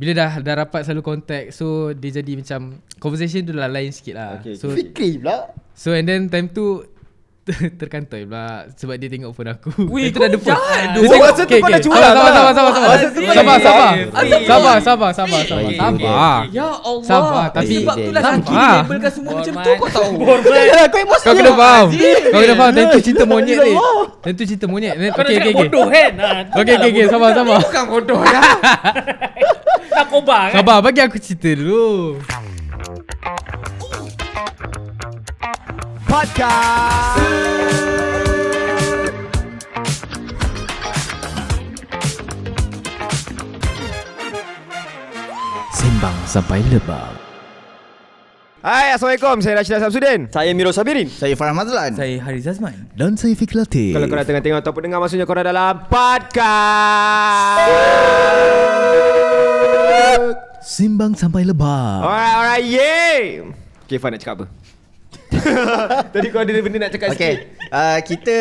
bila dah dah rapat selalu contact so dia jadi macam conversation tu lah lain sikit lah okay, so okay. fikri pula so and then time tu terkantoi pula sebab dia tengok phone aku Weh, itu dah depa dua masa tu pada okay, okay. curang ah, lah. sabar sabar sabar sabar sabar sabar sabar sabar sabar sabar ya Allah sabar tapi sebab itulah sabar. Ah. sabar. sabar. semua macam tu kau tahu kau kena faham kau kena faham tentu cerita monyet ni tentu cerita monyet okey okey okey bodoh kan okey ah, okey lah. sabar sabar bukan bodoh ya Takoba bang, Sabar, bagi aku cerita dulu. Podcast. Sembang sampai lebar. Hai Assalamualaikum Saya Rashid Samsudin Saya Miro Sabirin Saya Farah Mazlan Saya Hariz Azman Dan saya Fikri Latif Kalau korang tengah tengok ataupun dengar Maksudnya korang dalam Podcast Simbang sampai lebar. Alright, alright, yay! Okay, Fah nak cakap apa? Tadi kau ada benda nak cakap okay. sikit. Okay, uh, kita...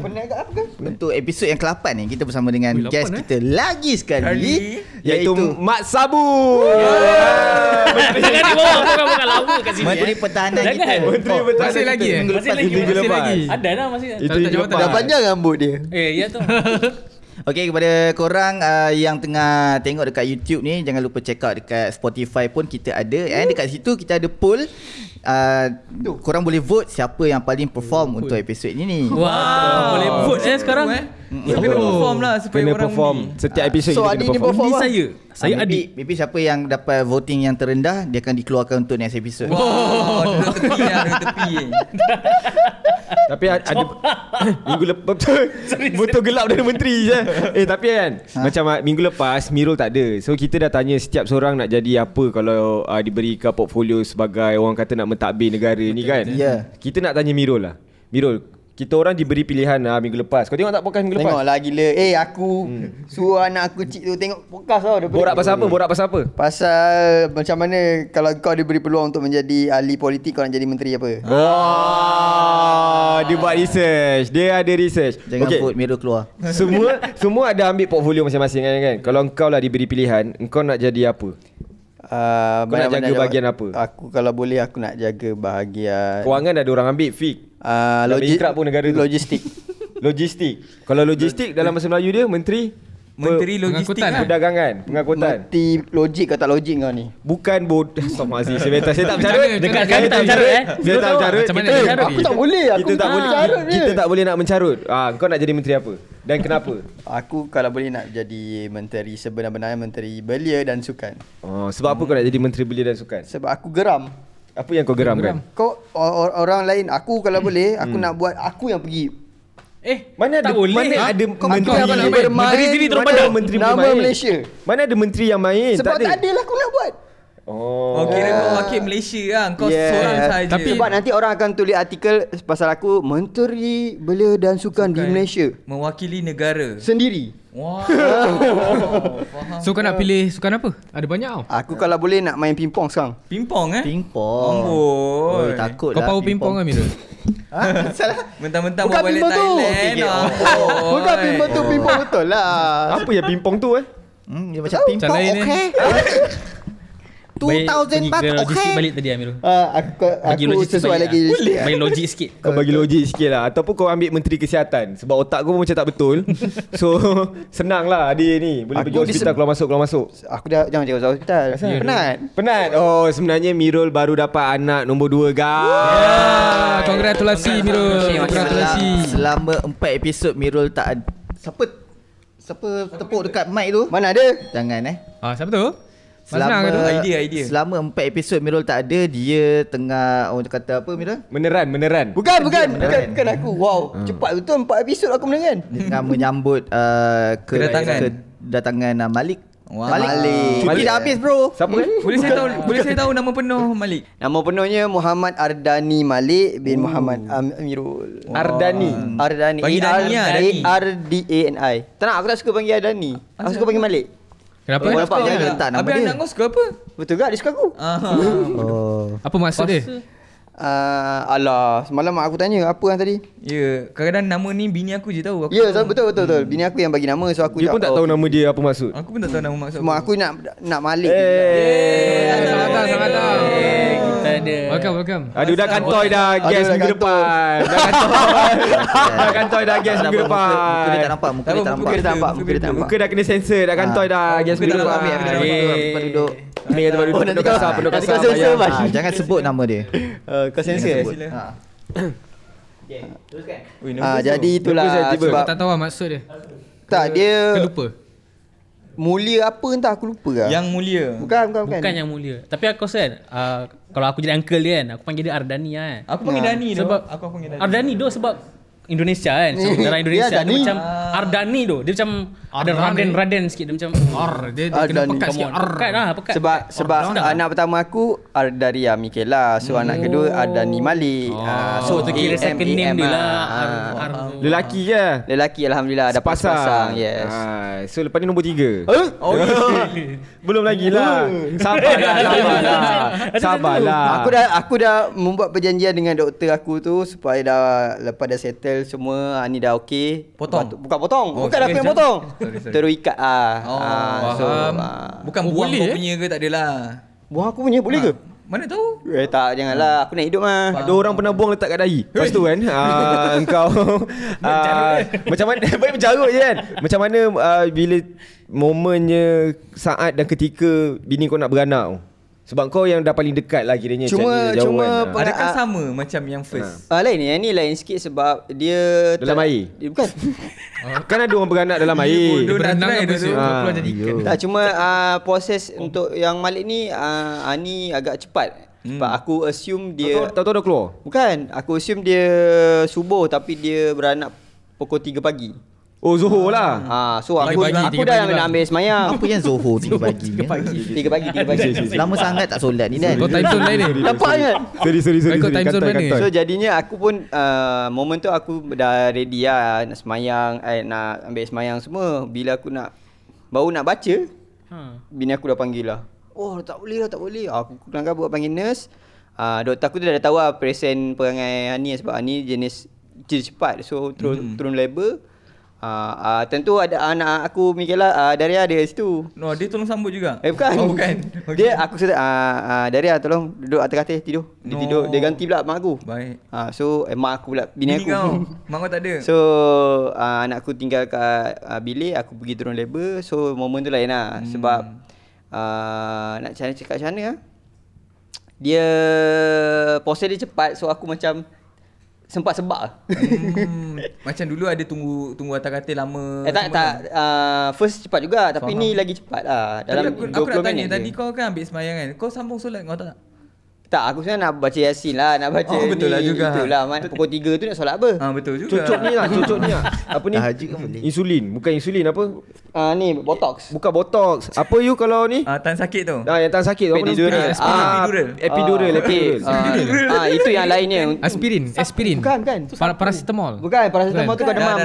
Kan? untuk episod yang ke-8 ni, kita bersama dengan Ui, guest eh? eh. Oh, kita lagi sekali. Hari, iaitu Mat Sabu. Jangan di bawah, kau memang lama Menteri Pertahanan kita. Menteri Pertahanan Masih lagi ya? Masih lagi, masih lagi. Ada dah, masih. Itu jawatan. Dah panjang rambut dia. Eh, iya tu. Okey kepada korang uh, yang tengah tengok dekat YouTube ni jangan lupa check out dekat Spotify pun kita ada eh dekat situ kita ada poll uh, korang boleh vote siapa yang paling perform oh, untuk episod ni ni. Wow. wow. Boleh vote eh sekarang. Eh? Mm. Kena lah perform lah supaya ah, kena orang perform. Ni. Setiap episod so, kita kena perform. perform. Ini lah. saya. Saya uh, ah, adik. Maybe, siapa yang dapat voting yang terendah dia akan dikeluarkan untuk next episod. Wow. Oh, lah, tapi ada minggu lepas betul gelap dari menteri je. Eh tapi kan ha. macam minggu lepas Mirul tak ada. So kita dah tanya setiap seorang nak jadi apa kalau uh, diberi ke portfolio sebagai orang kata nak mentadbir negara ni kan. Yeah. Kita nak tanya Mirul lah. Mirul, kita orang diberi pilihan lah minggu lepas. Kau tengok tak podcast minggu lepas? Tengok lah gila. Eh aku hmm. suruh anak aku cik tu tengok podcast tau. Daripada Borak pasal apa? Borak pasal apa? Pasal macam mana kalau kau diberi peluang untuk menjadi ahli politik kau nak jadi menteri apa? Ah, ah. Dia buat research. Dia ada research. Jangan okay. put mirror keluar. Semua semua ada ambil portfolio masing-masing kan? kan? Kalau kau lah diberi pilihan, kau nak jadi apa? Uh, kau nak jaga bahagian apa? Aku kalau boleh aku nak jaga bahagian Kewangan ada orang ambil fik uh, pun negara tu. Logistik Logistik Kalau logistik dalam masa Melayu dia menteri Menteri logistik lah. Perdagangan Pengangkutan Mati logik kata logik kau ni Bukan bodoh Sama Aziz Saya tak saya tak bercara kami tak bercara eh Saya tak bercara eh? Aku tak boleh Aku tak boleh Kita tak boleh nak mencarut Ah, Kau nak jadi menteri apa Dan kenapa Aku kalau boleh nak jadi Menteri sebenar-benarnya Menteri belia dan sukan Oh, Sebab apa kau nak jadi Menteri belia dan sukan Sebab aku geram apa yang kau geram kan? Kau orang lain aku kalau hmm. boleh aku hmm. nak buat aku yang pergi Eh, mana ada boleh. mana ha? ada kau menteri yang bermain? Menteri sini terus pada menteri nama bermain. Malaysia. Mana ada menteri yang main? Sebab tak ada. Tak ada lah nak buat. Oh. Okey, yeah. kau wakil Malaysia lah. Kau yeah. seorang saja. Tapi sebab nanti orang akan tulis artikel pasal aku menteri belia dan sukan, sukan di Malaysia. Mewakili negara. Sendiri. Wow. so kau nak pilih sukan apa? Ada banyak tau. Aku kalau boleh nak main pingpong sekarang. Pingpong eh? Pingpong. Oh, takutlah. Kau lah power pingpong ke Mirul? Ha? salah. Mentang-mentang bawa balik tu. Thailand. Oh, Bukan pimpong tu. Bukan pimpong betul lah. Apa yang ya, pimpong tu eh? Hmm, dia macam pimpong. Eh? Okay. 2004 okey. balik tadi Amirul. Uh, aku aku, bagi aku logik sesuai lagi. Lah. Boleh. Bagi logik sikit. Kau bagi logik sikit lah. Ataupun kau ambil menteri kesihatan. Sebab otak kau pun macam tak betul. so senang lah adik ni. Boleh aku pergi hospital disen... kalau masuk. Kalau masuk. Aku dah jangan cakap hospital. Kasa Penat. Dulu. Penat. Oh sebenarnya Mirul baru dapat anak nombor 2 guys. Ya. Yeah. Congratulasi Mirul. Congratulasi. Selama, selama 4 episod Mirul tak ada. Siapa Siapa tepuk dekat mic tu? Mana ada? Jangan eh. Ah, siapa tu? Selama idea idea. Selama empat episod Mirul tak ada, dia tengah orang oh, kata apa Mirul? Meneran, meneran. Bukan, bukan, meneran. bukan, bukan aku. Wow, hmm. cepat betul empat episod aku meneran. Dia tengah menyambut uh, ke kedatangan kedatangan uh, Malik. Wow. Malik. Malik. Malik. dah habis bro. Siapa? Hmm? Boleh saya tahu boleh saya tahu nama penuh Malik? Nama penuhnya Muhammad Ardani Malik bin Ooh. Muhammad Amirul. Wow. Ardani. Ardani. A R D A N I. Tenang aku tak suka panggil Ardani. Aku suka panggil Malik. Kenapa? Oh, nampak dia letak nama Habis dia. Habis anak kau suka apa? Betul tak? Dia suka aku. Ah. oh. Apa maksud dia? Uh, alah, semalam aku tanya apa yang tadi? Ya, yeah, kadang-kadang nama ni bini aku je tahu. ya, yeah, betul betul betul. Hmm. Bini aku yang bagi nama so aku Dia jat, pun tak tahu nama dia apa maksud. Aku pun tak tahu nama maksud. Semua aku. nak nak malik. Eh, hey. hey. hey. hey ada. Welcome, welcome. Ada udah kantoi dah gas minggu depan. Dah kantoi. Dah dah gas minggu depan. Muka dia tak nampak, muka dia tak nampak. Muka dia tak nampak, muka dia tak nampak. Muka dah kena sensor, dah kantoi dah gas minggu depan. Ambil ambil dah duduk. Ambil dah duduk. Penduduk kasar, penduduk kasar. Jangan sebut nama dia. Kau sensor sila. Okay, teruskan. Ah, jadi itulah sebab tak tahu maksud dia. Tak dia Kelupa Mulia apa entah aku lupa lah. Yang mulia. Bukan bukan bukan. Bukan yang mulia. Tapi aku rasa kan uh, kalau aku jadi uncle dia kan aku panggil dia Ardani lah kan. Aku panggil ya. Dani sebab aku panggil Dani. Ardani doh sebab Indonesia kan so, negara ya, Indonesia yeah, dia macam ah. Ardani tu dia macam ada raden-raden sikit dia macam oh. ar dia, dia Ardani. kena pekat sikit ar pekat lah pekat sebab, oh, sebab anak pertama aku ar dari Amikela ah, so oh. anak kedua Ardani Malik oh. Ah, so tu kira second name dia lah lelaki je lelaki Alhamdulillah ada pasang yes so lepas ni nombor tiga eh? oh, ya. belum lagi lah sabarlah sabarlah sabarlah aku dah aku dah membuat perjanjian dengan doktor aku tu supaya dah lepas dah settle handle semua ah, ni dah okey potong Batu, bukan potong oh, bukan apa yang potong terus ikat ah, oh, ah so ah. bukan oh, buang kau eh? punya ke tak adalah buang aku punya boleh ah, ke mana tahu eh tak janganlah aku nak hidup mah ada orang pernah buang letak kat dahi lepas tu kan ah, engkau macam mana ah, baik menjarut je kan macam mana bila momennya saat dan ketika bini kau nak beranak sebab kau yang dah paling dekat lah kiranya Cuma, jauh cuma kan. Adakah uh, sama macam yang first? Uh, uh, lain ni, yang ni lain sikit sebab dia Dalam tak, air? Dia bukan Kan ada orang beranak dalam air Dia berenang apa tu ah, Tak, cuma uh, proses oh. untuk yang Malik ni uh, uh, Ni agak cepat hmm. sebab hmm. aku assume dia Tahu tahu dah keluar? Bukan, aku assume dia subuh tapi dia beranak pukul 3 pagi Oh Zohor ah. lah ha, So aku, pagi, aku dah nak lah. ambil semayang Apa yang Zohor tiga pagi tiga. pagi 3 pagi, tiga pagi. Lama sangat tak solat ni kan Kau time zone lain ni Lepas kan Sorry sorry sorry Kau time zone mana So jadinya aku pun uh, Moment tu aku dah ready lah Nak semayang eh, Nak ambil semayang semua Bila aku nak Baru nak baca hmm. Bini aku dah panggil lah Oh tak boleh lah tak boleh Aku kelanggar buat panggil nurse Uh, doktor aku tu dah tahu lah present perangai Hani sebab ani jenis cepat so turun, mm. turun label uh, ah, uh, ah, tentu ada anak uh, aku Mikela, uh, ah, Daria ada situ. No, dia tolong sambut juga. Eh bukan. Oh, bukan. Okay. Dia aku sudah uh, uh, Daria tolong duduk atas katil tidur. Dia no. tidur, dia ganti pula mak aku. Baik. uh, so eh, mak aku pula bini, bini aku. Kau. mak kau tak ada. So uh, anak aku tinggal kat uh, bilik, aku pergi turun labor. So momen tu lain lah hmm. sebab uh, nak cari cakap macam mana. Dia proses dia cepat so aku macam sempat sebab lah. hmm, macam dulu ada tunggu tunggu atas katil lama eh, tak tak uh, first cepat juga tapi Faham. ni lagi cepat lah dalam aku, 20 aku nak tanya minit tadi kau kan ambil semayang kan kau sambung solat kau tak tak, aku sebenarnya nak baca Yasin lah, nak baca oh, betul lah ni, lah juga. Betul lah, man. pukul 3 tu nak solat apa? Ah, betul juga. Cucuk ni lah, cucuk ni lah. Apa ni? Haji kan boleh. Insulin, bukan insulin apa? Ah, ni, botox. Bukan botox. Apa you kalau ni? Ah, tan sakit tu. Ah, yang tan sakit tu. Epidural. Ah. Epidural. Ah, epidural. Ah. ah, epidural. Ah, itu yang lainnya. Aspirin. Aspirin. Bukan, kan? Paracetamol. Bukan, Paracetamol tu kau demam.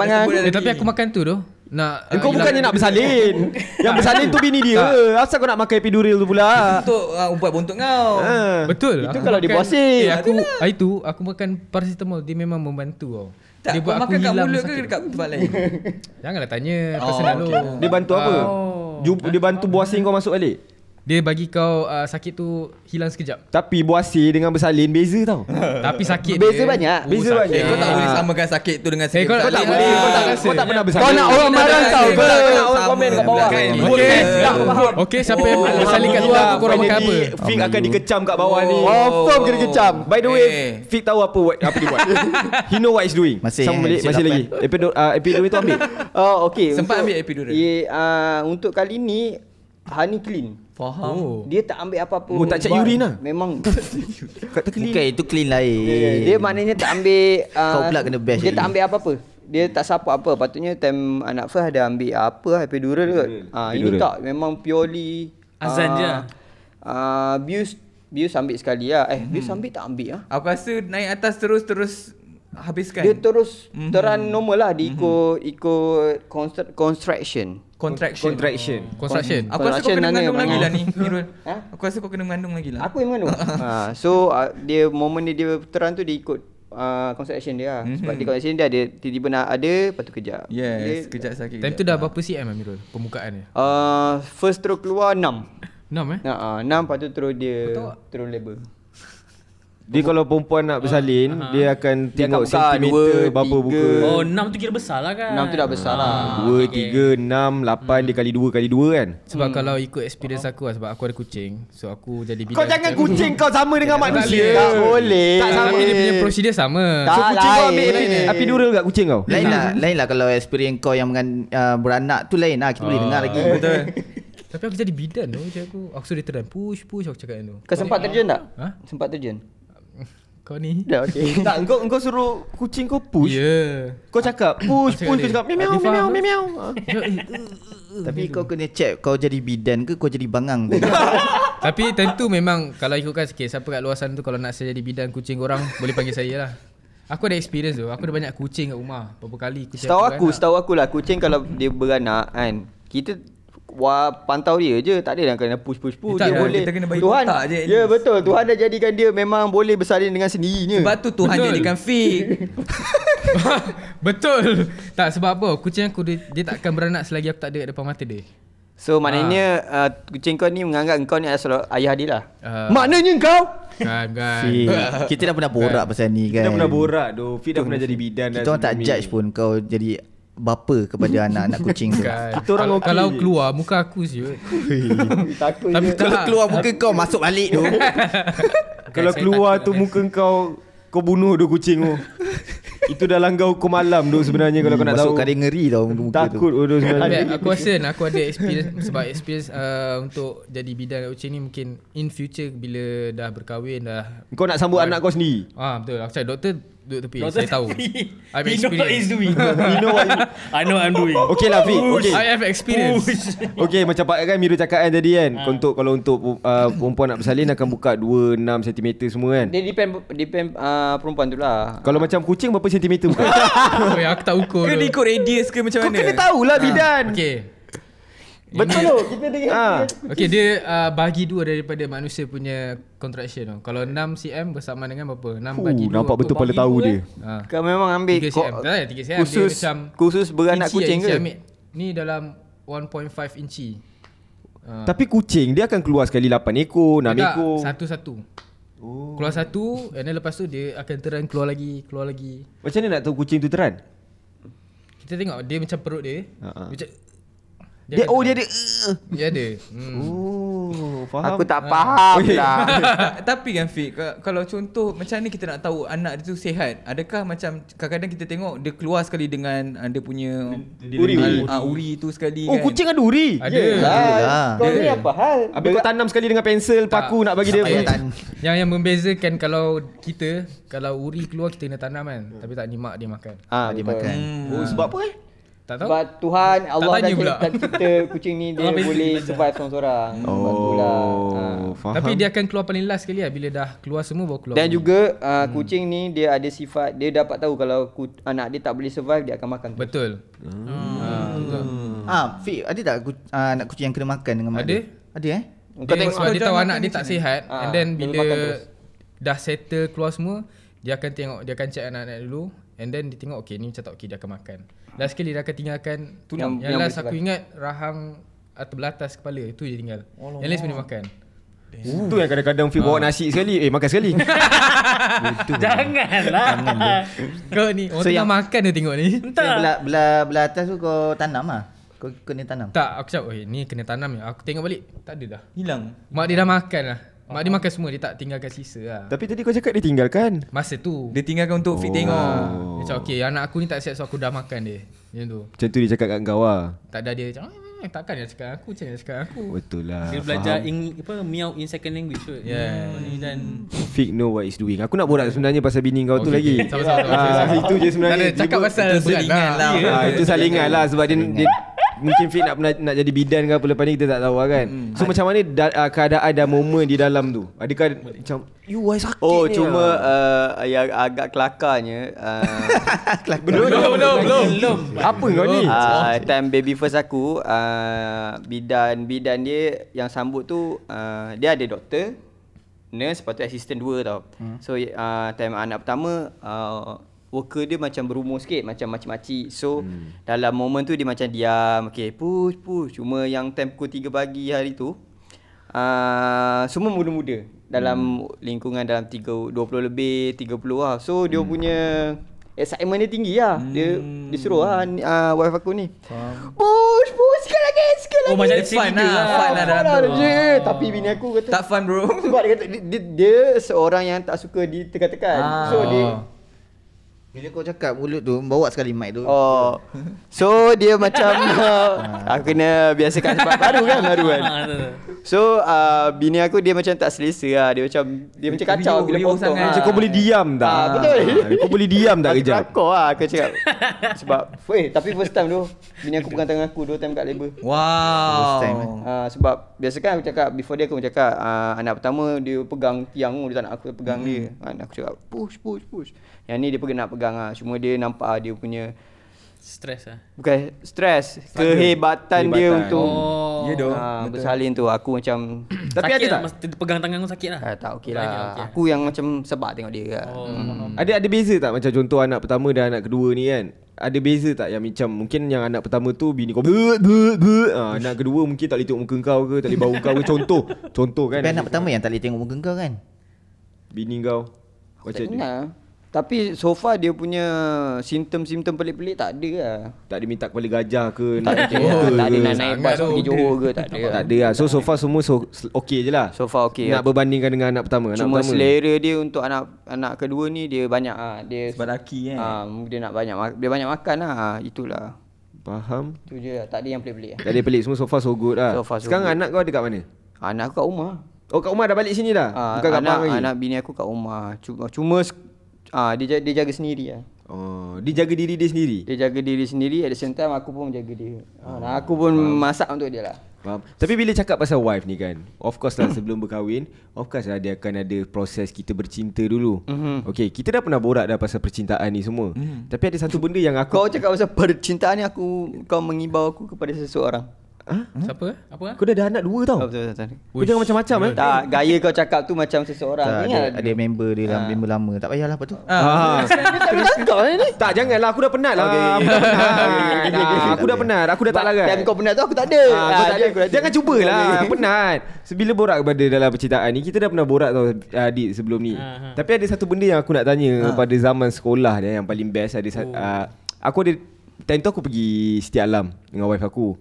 Eh, tapi aku makan tu tu. Nak eh, Kau uh, bukannya nak bersalin Yang bersalin tu bini dia tak. Asal kau nak makan epidural tu pula untuk uh, ah, Umpat bontot kau uh, Betul Itu kalau dia puasin eh, aku, Itulah. Ah, itu Aku makan paracetamol Dia memang membantu kau tak, Dia buat aku makan hilang kat mulut ke Dekat tempat lain Janganlah tanya oh, okay. Dia bantu apa oh. Dia bantu buasin kau masuk balik dia bagi kau uh, sakit tu hilang sekejap. Tapi buasi dengan bersalin beza tau. Tapi sakit beza dia. banyak. Uh, beza banyak. Kau tak boleh samakan sakit tu dengan eh, sakit. Hey, kau, kau tak, tak boleh. boleh. Kau tak, tak, kau tak pernah bersalin. Kau nak orang marah kau. Kau nak orang komen kat bawah. Okey. Okey, siapa yang bersalin oh. kat luar kau orang makan apa? Fik akan dikecam kat bawah ni. Oh, firm kena kecam. By the way, eh. Fik tahu apa apa dia buat. He know what is doing. Masih masih lagi. epidur uh, itu ambil. Oh, okey. Sempat ambil epidural. Uh, untuk kali ni Hani clean Faham oh. Dia tak ambil apa-apa Oh tak cak urine lah Memang Kata clean Bukan itu clean lain yeah, dia, dia maknanya tak ambil uh, Kau pula kena bash Dia tak ambil apa-apa Dia tak support apa Patutnya time anak first Dia ambil apa Epidural kot uh, Ini tak Memang purely Azan uh, je uh, ah, ah, Bius Bius ambil sekali lah Eh hmm. bius ambil tak ambil lah Aku rasa naik atas terus Terus Habiskan Dia terus mm-hmm. Teran normal lah Dia mhm. ikut mm-hmm. Ikut constr- Contraction. Contraction. Oh. Contraction. Aku Contraction rasa kau kena mengandung lagi lah ni, Mirul. Ha? Eh? Aku rasa kau kena mengandung lagi lah. Aku yang mengandung. ha, so, uh, dia moment dia, dia teran tu dia ikut uh, contraction dia lah. Mm-hmm. Sebab mhm. dia contraction dia ada, tiba-tiba nak ada, lepas tu kejap. Yes, dia, kejap sakit. Time tu dah berapa CM lah Mirul, Pembukaan dia? Uh, first terus keluar 6. 6 eh? Ha, uh, 6 lepas tu terus dia, terus label. Dia kalau perempuan nak bersalin uh-huh. Dia akan tengok dia akan buka, sentimeter 2, 3 buka. Oh 6 tu kira besar lah kan 6 tu dah besar lah 2, okay. 3, 6, 8 hmm. Dia kali 2 kali 2 kan Sebab hmm. kalau ikut experience aku lah Sebab aku ada kucing So aku jadi bidan Kau jangan kucing kau sama dengan manusia tak, tak boleh Tak sama dia punya prosedur sama tak So kucing lain. kau ambil epidural kat kucing kau Lain lah Lain lah kalau experience kau yang mengan, uh, beranak tu lain lah Kita oh. boleh ah, dengar lagi Betul Tapi aku jadi bidan tu Aku aku suruh dia terang Push push aku cakap yang tu Kau sempat terjun tak? Ha? Sempat terjun? kau ni Dah okay Tak engkau, engkau suruh kucing kau push Ya yeah. Kau cakap push push Kau cakap meow meow meow meow Tapi kau kena check kau jadi bidan ke kau jadi bangang Tapi tentu memang kalau ikutkan sikit Siapa kat luasan tu kalau nak saya jadi bidan kucing orang Boleh panggil saya lah Aku ada experience tu Aku ada banyak kucing kat rumah Berapa kali kucing Setahu aku, aku, setahu aku lah Kucing kalau dia beranak kan Kita wah pantau dia je tak ada yang kena push push eh, push dia, dia boleh kita kena bagi Tuhan tak je ya betul Tuhan dah jadikan dia memang boleh bersalin dengan sendirinya sebab tu Tuhan betul. jadikan fit betul tak sebab apa kucing aku dia, dia akan beranak selagi aku tak ada kat depan mata dia So maknanya ha. uh, kucing kau ni menganggap kau ni asal ayah dia lah. Uh, maknanya kau? Kan, kan. kita dah pernah borak kan. pasal ni kan. Kita dah kan? pernah borak doh. Fit dah pernah jadi bidan kita dah. Kita orang tak judge pun kau jadi bapa kepada anak-anak kucing tu. Kita orang okay. Kalau keluar muka aku je. Takut Tapi je. Kalau lah. keluar muka kau masuk balik tu. kalau keluar tu muka kau kau bunuh dua kucing tu. Itu dah langgar hukum alam tu sebenarnya kalau kau nak tahu. Masuk kadang ngeri tau muka tu. Takut tu sebenarnya. Habis, aku rasa aku ada experience sebab experience uh, untuk jadi bidan kucing ni mungkin in future bila dah berkahwin dah. Kau nak sambut anak kau sendiri? Ah betul. Aku cakap doktor duduk tepi Not Saya tahu I have experience He know what he's know what I know what I'm doing Okay lah Fik okay. I have experience Okay macam Pak kan Miru cakap kan tadi kan ha. untuk, Kalau untuk uh, perempuan nak bersalin Akan buka 2-6 cm semua kan Dia depend depend uh, perempuan tu lah Kalau macam kucing berapa cm buka? Oh, ya, aku tak ukur Kena ikut radius ke macam mana kena tahulah ah. bidan ha. Betul tu. Kita dengar. Ha. Okey dia uh, bagi dua daripada manusia punya contraction tu. Kalau 6 cm bersama dengan berapa? 6 uh, bagi 2. Nampak betul pada tahu dia. Ha. Kau memang ambil 3 cm. Ko- tak, 3 cm. Khusus, khusus beranak kucing ke? Ambil. Ni dalam 1.5 inci. Uh. Tapi kucing dia akan keluar sekali 8 ekor, 6 ekor. Satu-satu. Oh. Keluar satu and lepas tu dia akan teran keluar lagi, keluar lagi. Macam mana nak tahu kucing tu teran? Kita tengok dia macam perut dia. Uh-huh dia, dia oh dia ada uh. dia ada hmm. oh faham aku tak faham okay. Oh, lah tapi kan fik kalau contoh macam ni kita nak tahu anak dia tu sihat adakah macam kadang-kadang kita tengok dia keluar sekali dengan ah, dia punya uri uh, uri tu sekali oh, kan kucing ada uri ada lah ni apa hal Habis kau tanam sekali dengan pensel paku nak bagi dia ya, yang yang membezakan kalau kita kalau uri keluar kita kena tanam kan tapi tak ni mak dia makan ah dia makan oh, sebab apa eh tak tahu. Sebab Tuhan Allah tak dah cerita, cerita kucing ni dia boleh survive seorang-seorang. Lah. Oh, ha. Tapi dia akan keluar paling last sekali lah bila dah keluar semua baru keluar. Dan juga uh, hmm. kucing ni dia ada sifat dia dapat tahu kalau anak dia tak boleh survive dia akan makan. Kucing. Betul. Hmm. Ah, ha, ha, ada tak uh, anak kucing yang kena makan dengan mak ada. dia? Ada. eh? Kau tengok dia, dia tahu anak dia tak sihat ah, and then bila dah settle keluar semua dia akan tengok dia akan check anak-anak dulu And then dia tengok okay ni macam tak okay dia akan makan Last sekali dia akan tinggalkan tulang Yang, yang, yang last aku ingat rahang atau belatas kepala Itu dia tinggal Allah Yang last pun dia makan Tu yang kadang-kadang Fik ah. bawa nasi sekali Eh makan sekali Janganlah Kau ni orang so tengah makan dia tengok ni Entah belah, belah, belah atas tu kau tanam lah Kau kena tanam Tak aku cakap ni kena tanam ni ya. Aku tengok balik tak ada dah Hilang Mak dia dah makan lah Mak dia makan semua, dia tak tinggalkan sisa lah Tapi tadi kau cakap dia tinggalkan Masa tu Dia tinggalkan untuk oh. fit tengok oh. Dia cakap okay, anak aku ni tak siap so aku dah makan dia Macam tu Macam tu dia cakap kat kau lah Tak ada dia cakap eh, eh, eh, Takkan dia cakap aku, macam dia cakap aku Betul lah Dia belajar ing, apa, meow in second language kot Ya yeah. Fik know what is doing Aku nak borak sebenarnya pasal bini kau okay. tu lagi Sama-sama ah, Itu je sebenarnya Cakap pasal Itu salingan lah ah, Itu salingan lah sebab dia mungkin Fit nak nak jadi bidan ke apa lepas ni kita tak tahu lah kan. Mm. So Ad- macam mana da- uh, keadaan dan moment di dalam tu? Adakah macam you why sakit Oh ni cuma uh, ah, yang agak kelakarnya uh, belum, belum, belum belum belum. Apa belum. ni? Uh, time baby first aku uh, bidan bidan dia yang sambut tu uh, dia ada doktor nurse tu assistant dua tau. Hmm. So uh, time anak pertama uh, worker dia macam berumur sikit macam macam-macik so hmm. dalam moment tu dia macam diam Okay, push push cuma yang time pukul 3 pagi hari tu uh, semua muda-muda dalam hmm. lingkungan dalam 3 20 lebih 30 lah so hmm. dia punya excitement dia tinggi lah hmm. dia dia suruh lah uh, wife aku ni Faham. push push sikit lagi sikit oh, lagi oh macam dia fun lah fun lah, lah, lah dalam lah. tu eh, tapi bini aku kata tak fun bro sebab dia kata dia, dia, dia seorang yang tak suka ditekan-tekan ah. so dia bila kau cakap mulut tu bawa sekali mic tu. Oh. So dia macam aku kena biasakan sebab baru kan baru kan. Ah, so uh, bini aku dia macam tak selesa lah. Dia macam dia macam kacau bila potong. Macam kau boleh ah. diam tak? Ah, betul. kau boleh diam tak kejap? Aku lah aku cakap. Sebab eh tapi first time tu bini aku pegang tangan aku dua time kat labor. Wow. First time. Eh? Ah, sebab biasa kan aku cakap before dia aku cakap uh, anak pertama dia pegang tiang tu dia tak nak aku pegang hmm. dia. Anak aku cakap push push push. Yang ni dia pergi nak pegang belakang lah. Cuma dia nampak lah dia punya stress ah. Bukan stress, Sanya. kehebatan dia untuk oh. ya doh. Ah, bersalin tu aku macam tapi ada tak? Lah, Mas, pegang tangan aku sakit lah. Eh, tak okey lah. Okay. Aku yang macam sebab tengok dia. Ah. Oh, hmm. Ada ada beza tak macam contoh anak pertama dan anak kedua ni kan? Ada beza tak yang macam mungkin yang anak pertama tu bini kau buh, buh, buh. Ha, anak kedua mungkin tak boleh tengok muka kau ke, tak boleh bau kau ke contoh. Contoh kan. Tapi anak pertama yang tak boleh tengok muka kau kan? Bini kau. Macam tak tapi so far dia punya simptom-simptom pelik-pelik tak ada lah. Tak ada minta kepala gajah ke tak nak ada, Tak ada nak naik bas pergi Johor ke tak ada. Tak ada lah. So so far semua so, okey je lah. So far okey. Nak okay. berbandingkan dengan anak pertama. Cuma anak pertama. selera dia untuk anak anak kedua ni dia banyak lah. Dia, Sebab laki kan. Eh. Ah, dia nak banyak dia banyak makan lah. Ah, itulah. Faham. Itu je lah. Tak ada yang pelik-pelik lah. Tak ada pelik. Semua so far so good lah. Sekarang anak kau ada kat mana? Anak aku kat rumah. Oh kat rumah dah balik sini dah? Ah, Bukan kat anak, lagi? Anak bini aku kat rumah. Cuma, cuma Ah, dia jaga, dia jaga sendiri lah. Oh, dia jaga diri dia sendiri. Dia jaga diri sendiri at the same time aku pun jaga dia. Ah, oh, aku pun faham. masak untuk dia lah. Faham. Tapi bila cakap pasal wife ni kan, of course lah sebelum berkahwin, of course lah dia akan ada proses kita bercinta dulu. Mhm. okay, kita dah pernah borak dah pasal percintaan ni semua. Mhm. Tapi ada satu benda yang aku Kau cakap pasal percintaan ni aku kau mengimbau aku kepada seseorang. Ha? Siapa? Eh? Apa? Eh? Kau dah ada anak dua tau. Oh, betul, betul, betul. Kau jangan macam-macam eh. Tak, gaya kau cakap tu macam seseorang. Tak, ada, kan. ada member dia lama, ah. member lama. Tak payahlah apa tu. Ha. Tak, janganlah. Aku dah penat lah. Aku dah penat. Aku dah tak larat. Yang kau penat tu aku tak ada. Jangan cubalah. Penat. Bila borak pada dalam percintaan ni, kita dah pernah borak tau adik sebelum ni. Tapi ada satu benda yang aku nak tanya pada zaman sekolah dia yang paling best. ada oh. Aku ada... Time tu aku pergi setiap Alam dengan wife aku.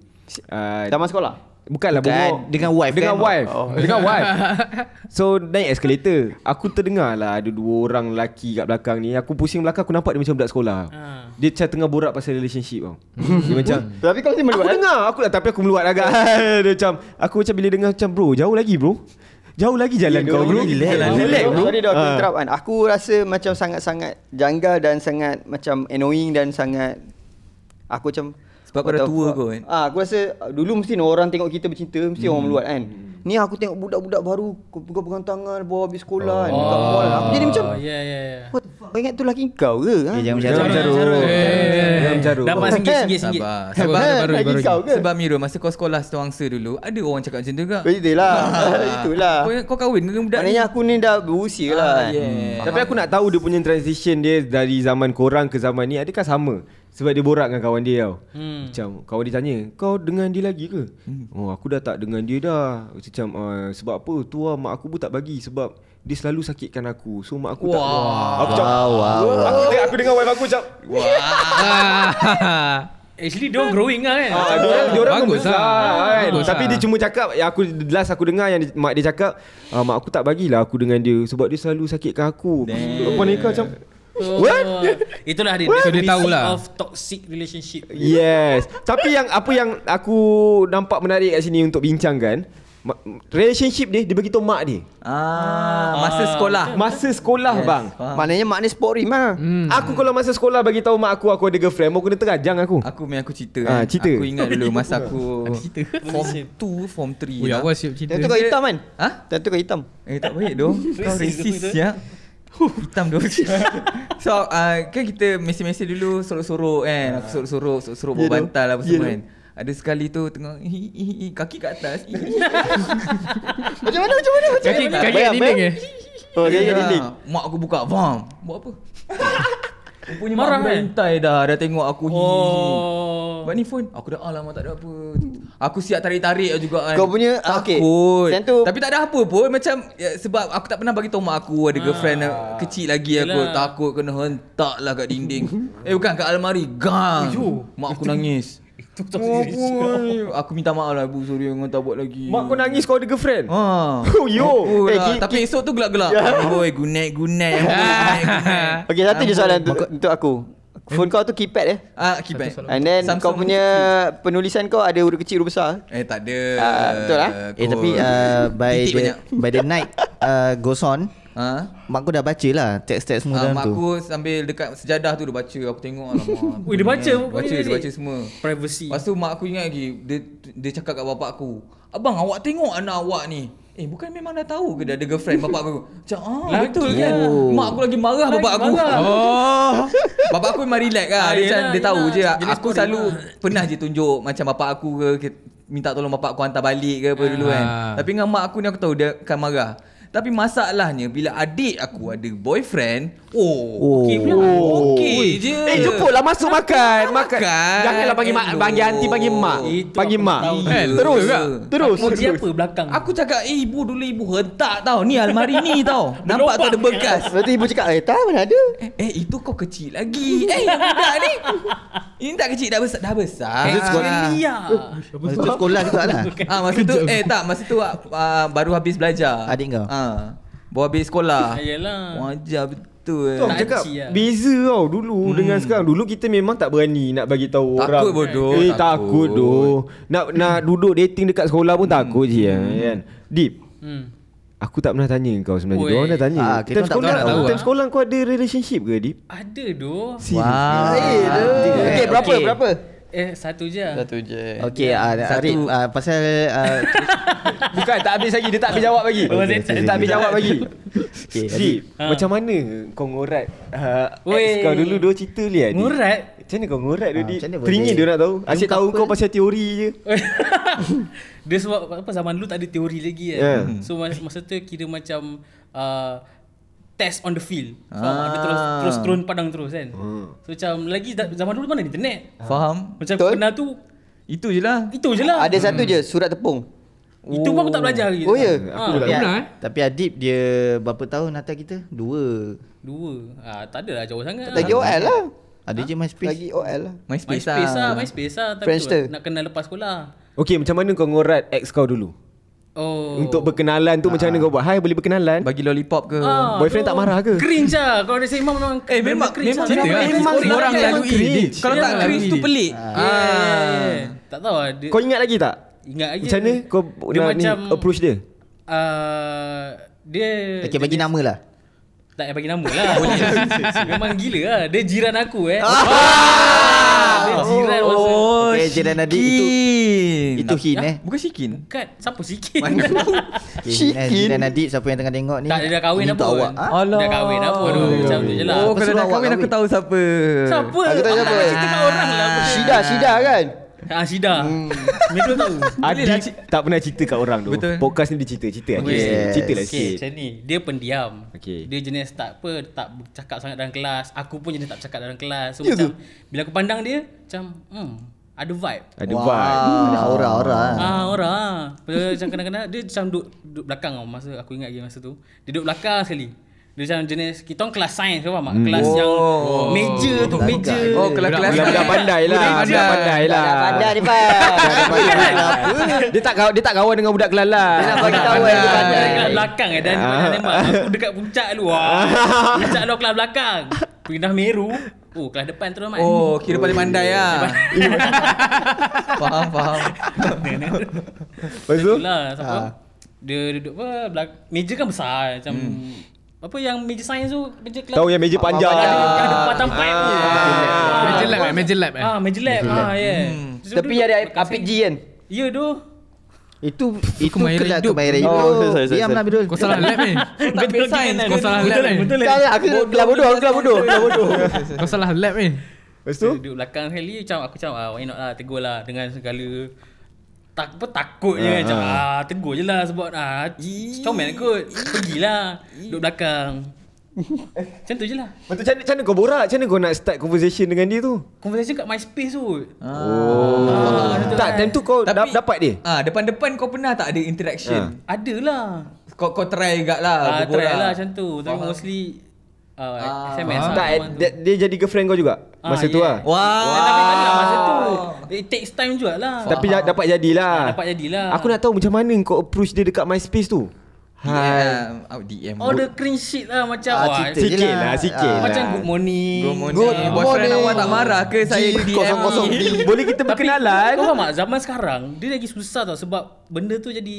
Taman uh, sekolah? Bukanlah Bukan, bunuh. Dengan wife kan? Dengan kan? wife oh. Dengan wife So naik escalator Aku terdengar lah Ada dua orang lelaki kat belakang ni Aku pusing belakang Aku nampak dia macam budak sekolah uh. Dia macam tengah borak pasal relationship tau Dia macam Tapi kau macam meluat Aku eh? dengar aku, lah, Tapi aku meluat agak Dia macam Aku macam bila dengar macam Bro jauh lagi bro Jauh lagi jalan yeah, kau bro Relax Relax bro Sorry dah aku uh. terap kan Aku rasa macam sangat-sangat Janggal dan sangat Macam annoying dan sangat Aku macam sebab kau dah tua kot kan. Ah, aku rasa dulu mesti orang tengok kita bercinta, mesti hmm. orang luar kan. Hmm. Ni aku tengok budak-budak baru pegang-pegang tangan bawa habis sekolah kan, oh. kan. oh. bola. Aku jadi macam. Ya yeah, ya yeah, ya. Yeah. Kau ingat tu laki kau ke? Ha? Eh, jangan macam tu. Jangan macam tu. Eh, eh, eh. Dapat sikit-sikit. Kan? Sebab kan? baru baru Sebab Miro masa kau sekolah setengah dulu, ada orang cakap macam tu ke? Betullah. Ah. Itulah. Kau kau kahwin dengan budak Maknanya aku ni dah berusia ah, lah. Hmm. Tapi aku nak tahu dia punya transition dia dari zaman korang ke zaman ni adakah sama? Sebab dia borak dengan kawan dia tau hmm. Macam kawan dia tanya Kau dengan dia lagi ke? Hmm. Oh aku dah tak dengan dia dah Macam uh, sebab apa tu lah mak aku pun tak bagi Sebab dia selalu sakitkan aku So mak aku wow. tak Aku macam wow. wow. Aku, aku, aku dengar wife aku macam wow. Actually dia growing lah kan ah, dia, orang dia orang bagus lah kan. Bagus lah. Tapi lah. dia cuma cakap ya aku Last aku dengar yang mak dia cakap ah, Mak aku tak bagilah aku dengan dia Sebab dia selalu sakitkan aku Lepas nikah macam Oh, What? Itulah dia. What? So dia tahu lah. Of toxic relationship. Yes. Tapi yang apa yang aku nampak menarik kat sini untuk bincang kan? relationship dia dia beritahu mak dia. Ah, ah masa ah. sekolah. Masa sekolah yes. bang. Ah. Maknanya mak ni sport rim ah. Hmm. Aku kalau masa sekolah bagi tahu mak aku aku ada girlfriend, aku kena terajang aku. Aku main aku cerita. Ah, kan. cerita. Aku ingat dulu masa aku form 2, form 3. Ya, aku siap cerita. Tentu kau hitam kan? Ha? Tentu kau hitam. Eh tak baik doh. kau racist ya. Hitam dua kecil So uh, kan kita mesin-mesin dulu sorok-sorok kan Aku ah. sorok-sorok, sorok-sorok yeah, bantal apa ya semua kan ada sekali tu tengok hi, hi, hi, hi, kaki kat atas. Hi, hi. macam mana macam mana macam kaki, mana? Kaki kat dinding ke? Oh, kaki kat ah, dinding. Mak aku buka, bam. Buat apa? Punya Marah mak aku kan? dah dah Dah tengok aku hi oh. Buat ni phone Aku dah alamak tak ada apa Aku siap tarik-tarik lah juga kan Kau punya ah, Takut okay. Tentu. Tapi tak ada apa pun Macam ya, Sebab aku tak pernah bagi tahu mak aku Ada ha. girlfriend Kecil lagi Yalah. aku Takut kena hentak lah kat dinding Eh bukan kat almari Gang Mak aku nangis Tutup oh, sendiri oh, Aku minta maaf lah Ibu sorry Kau tak buat lagi Mak aku nangis kau ada girlfriend ha. Oh yo oh, eh, lah. Tapi ki. esok tu gelak-gelak yeah. Oi good night Okay satu je soalan Mak- Untuk aku Phone kau tu keypad eh? Ah, keypad. And then Samsung kau punya kecil. penulisan kau ada huruf kecil huruf besar? Eh, takde. Uh, ah, betul lah. Eh, tapi uh, by, the, by the night uh, goes on. Ha? Mak aku dah baca lah Teks-teks semua ha, dalam mak tu Mak aku sambil dekat sejadah tu Dia baca Aku tengok lah Weh dia baca dia baca, dia baca semua Privacy Lepas tu mak aku ingat lagi Dia, dia cakap kat bapak aku Abang awak tengok anak awak ni Eh bukan memang dah tahu ke dia ada girlfriend bapak aku. Macam ah lagi. betul kan. Oh. Mak aku lagi marah lagi bapak aku. Marah. Oh. bapak aku memang relax lah. Dia, ah, yelah, dia tahu yelah. je. Aku selalu yelah. pernah je tunjuk macam bapak aku ke minta tolong bapak aku hantar balik ke apa ah. dulu kan. Tapi dengan mak aku ni aku tahu dia akan marah. Tapi masalahnya bila adik aku ada boyfriend, oh, oh. okey pula. Okey je. Eh, jemputlah masuk makan. makan. makan. Janganlah panggil mak, panggil auntie, panggil mak. Itu panggil mak. Kan? Terus. Terus. Terus. Terus. Terus. apa belakang? Aku cakap, eh, ibu dulu ibu hentak tau. Ni almari ni tau. Nampak tu ada bekas. Berarti ibu cakap, eh, tak mana ada. Eh, eh, itu kau kecil lagi. eh, yang budak ni. Ini tak kecil, dah besar. Dah besar. Eh, sekolah. Lah. Ah, masa tu sekolah tu tak lah. masa tu, eh, tak. Masa tu ah, baru habis belajar. Adik kau? Ha. Bawa habis sekolah ah, Yelah Wajar betul eh. Tak cakap lah. Beza tau dulu hmm. dengan sekarang Dulu kita memang tak berani nak bagi tahu takut orang Takut bodoh Eh takut, doh. Nak nak duduk dating dekat sekolah pun hmm. takut je hmm. Ya, kan. Deep hmm. Aku tak pernah tanya kau sebenarnya Dia orang dah tanya ha, Kita time sekolah, tak tahu sekolah kau ada relationship ke Deep? Ada doh Wah. wow. okay, okay berapa berapa Eh satu je Satu je Okay ya. uh, Satu Arif, uh, Pasal uh, Bukan tak habis lagi Dia tak habis jawab lagi okay, oh, okay, Dia, tak habis jawab lagi okay, Si ha. Ah. Macam mana Kau ngorat uh, Ex kau dulu Dua cerita ni adik Ngorat? Macam mana kau ngorat ha, dia Teringin dia nak tahu Asyik tahu kau pasal teori je Dia sebab apa, Zaman dulu tak ada teori lagi kan yeah. So masa, masa tu Kira macam uh, test on the field. Faham? Ah. Ada terus terus turun ah. padang terus kan. Hmm. So macam lagi zaman dulu mana internet? Faham? Macam Betul? kenal tu itu je lah Itu je lah Ada hmm. satu je Surat tepung oh. Itu pun aku tak oh. belajar lagi Oh ya yeah. aku tak belajar ha. Tapi Adib dia Berapa tahun atas kita? Dua Dua ha, Tak ada lah jauh sangat Lagi ah. OL lah Ada je je MySpace Lagi OL lah MySpace, MySpace lah. lah MySpace lah Nak kenal lepas sekolah Okay macam mana kau ngorat ex kau dulu? Oh. Untuk berkenalan tu ah. macam mana kau ah. buat? Hai boleh berkenalan? Bagi lollipop ke? Ah, Boyfriend bro. tak marah ke? Cringe lah. Kalau dia seimam memang eh, memang, cringe. Memang, lah. cerita, memang, lah. memang orang, orang lalui. Cringe. Kalau tak cringe tu pelik. Ah. Yeah. Tak tahu lah. Kau ingat lagi tak? Ingat lagi. Macam mana kau dia nak macam, ni, approach dia? Uh, dia... Okay dia bagi dia, nama lah. Tak payah bagi nama lah Memang gila lah Dia jiran aku eh oh, Dia jiran oh, masa Oh okay, Jiran Nadi itu Itu Hin eh Bukan Shikin Bukan Siapa Shikin Mana okay, Shikin eh, eh, Jiran Nadi siapa yang tengah tengok ni Tak ada dah kahwin apa awak, ha? Alah. Dah kahwin apa oh, Macam tu je lah Oh kalau dah kahwin aku tahu siapa Siapa Aku tahu siapa Kita ah, orang lah Shida Shida kan Ha Sida. Hmm. Betul tu. Adik lah. tak pernah cerita kat orang tu. Betul. Podcast ni dia cerita, cerita okay. Lah yes. Cerita lah okay, sikit. Macam ni, dia pendiam. Okay. Dia jenis tak apa, tak bercakap sangat dalam kelas. Aku pun jenis tak cakap dalam kelas. So, yeah, macam, tu. bila aku pandang dia, macam hmm, ada vibe. Ada wow. vibe. Hmm, aura, aura. Ah, aura. Pada macam kadang dia macam duduk, duduk belakang masa aku ingat lagi masa tu. Dia duduk belakang sekali dia macam jenis kita orang kelas sains faham tak? Hmm. Kelas oh. yang meja oh. tu, meja Oh, kelas kelas lah, budak, pandai lah, budak pandai lah. Budak pandai, lah pandai, dia tak kawan, dia tak kawan dengan budak kelas lah. Dia nak bagi tahu dia kelas belakang eh, dan ah. aku dekat puncak wah Puncak lu kelas belakang. Pindah Meru. Oh, kelas depan terus mak. Oh, kira paling pandai lah. Faham, faham. Lepas tu? Lah, siapa? Ah. Dia duduk apa? Meja kan besar macam hmm apa yang meja sains tu meja kelas tahu yang meja ah, panjang ah. ah, ah, yang ada patang pipe meja lab eh, meja eh. ah, lab ah meja lab ah ya tapi ada api G kan ya tu itu itu kena tu bayar oh, itu. Diam lah Bidul. Kau salah lab ni. Eh. Betul kan? Kau salah lab ni. Betul kan? Aku kelab bodoh. Aku kelab bodoh. Kelab bodoh. Kau salah lab ni. Lepas tu? Duduk belakang heli macam aku macam ah, why not lah tegur lah dengan segala tak apa takutnya uh, macam uh. ah tegur jelah sebab ah comel kot pergilah duduk belakang macam tu je lah Macam mana, mana kau borak? Macam mana kau nak start conversation dengan dia tu? Conversation kat MySpace tu ah. Oh ah, Tak, kan? time tu kau Tapi, da- dapat dia? Ah, depan-depan kau pernah tak ada interaction? Ah. Adalah Kau kau try gak lah ah, Try lah macam tu Tapi mostly Uh, oh, ah. SMS uh, lah, tak, dia, dia, jadi girlfriend kau juga uh, masa yeah. tu ah. Wah. Wow. Eh, masa tu. It takes time jugalah. Tapi uh-huh. dapat jadilah. Ah, dapat jadilah. Aku nak tahu macam mana kau approach dia dekat MySpace tu. Yeah, out DM. Oh, the cringe shit lah macam. Ah, wah, sikit lah, lah sikit lah. Macam good morning. Good morning. Good morning. Boyfriend awak tak marah ke G, saya DM kosong, kosong. Boleh kita berkenalan. Tapi, kau faham tak, zaman sekarang, dia lagi susah tau sebab benda tu jadi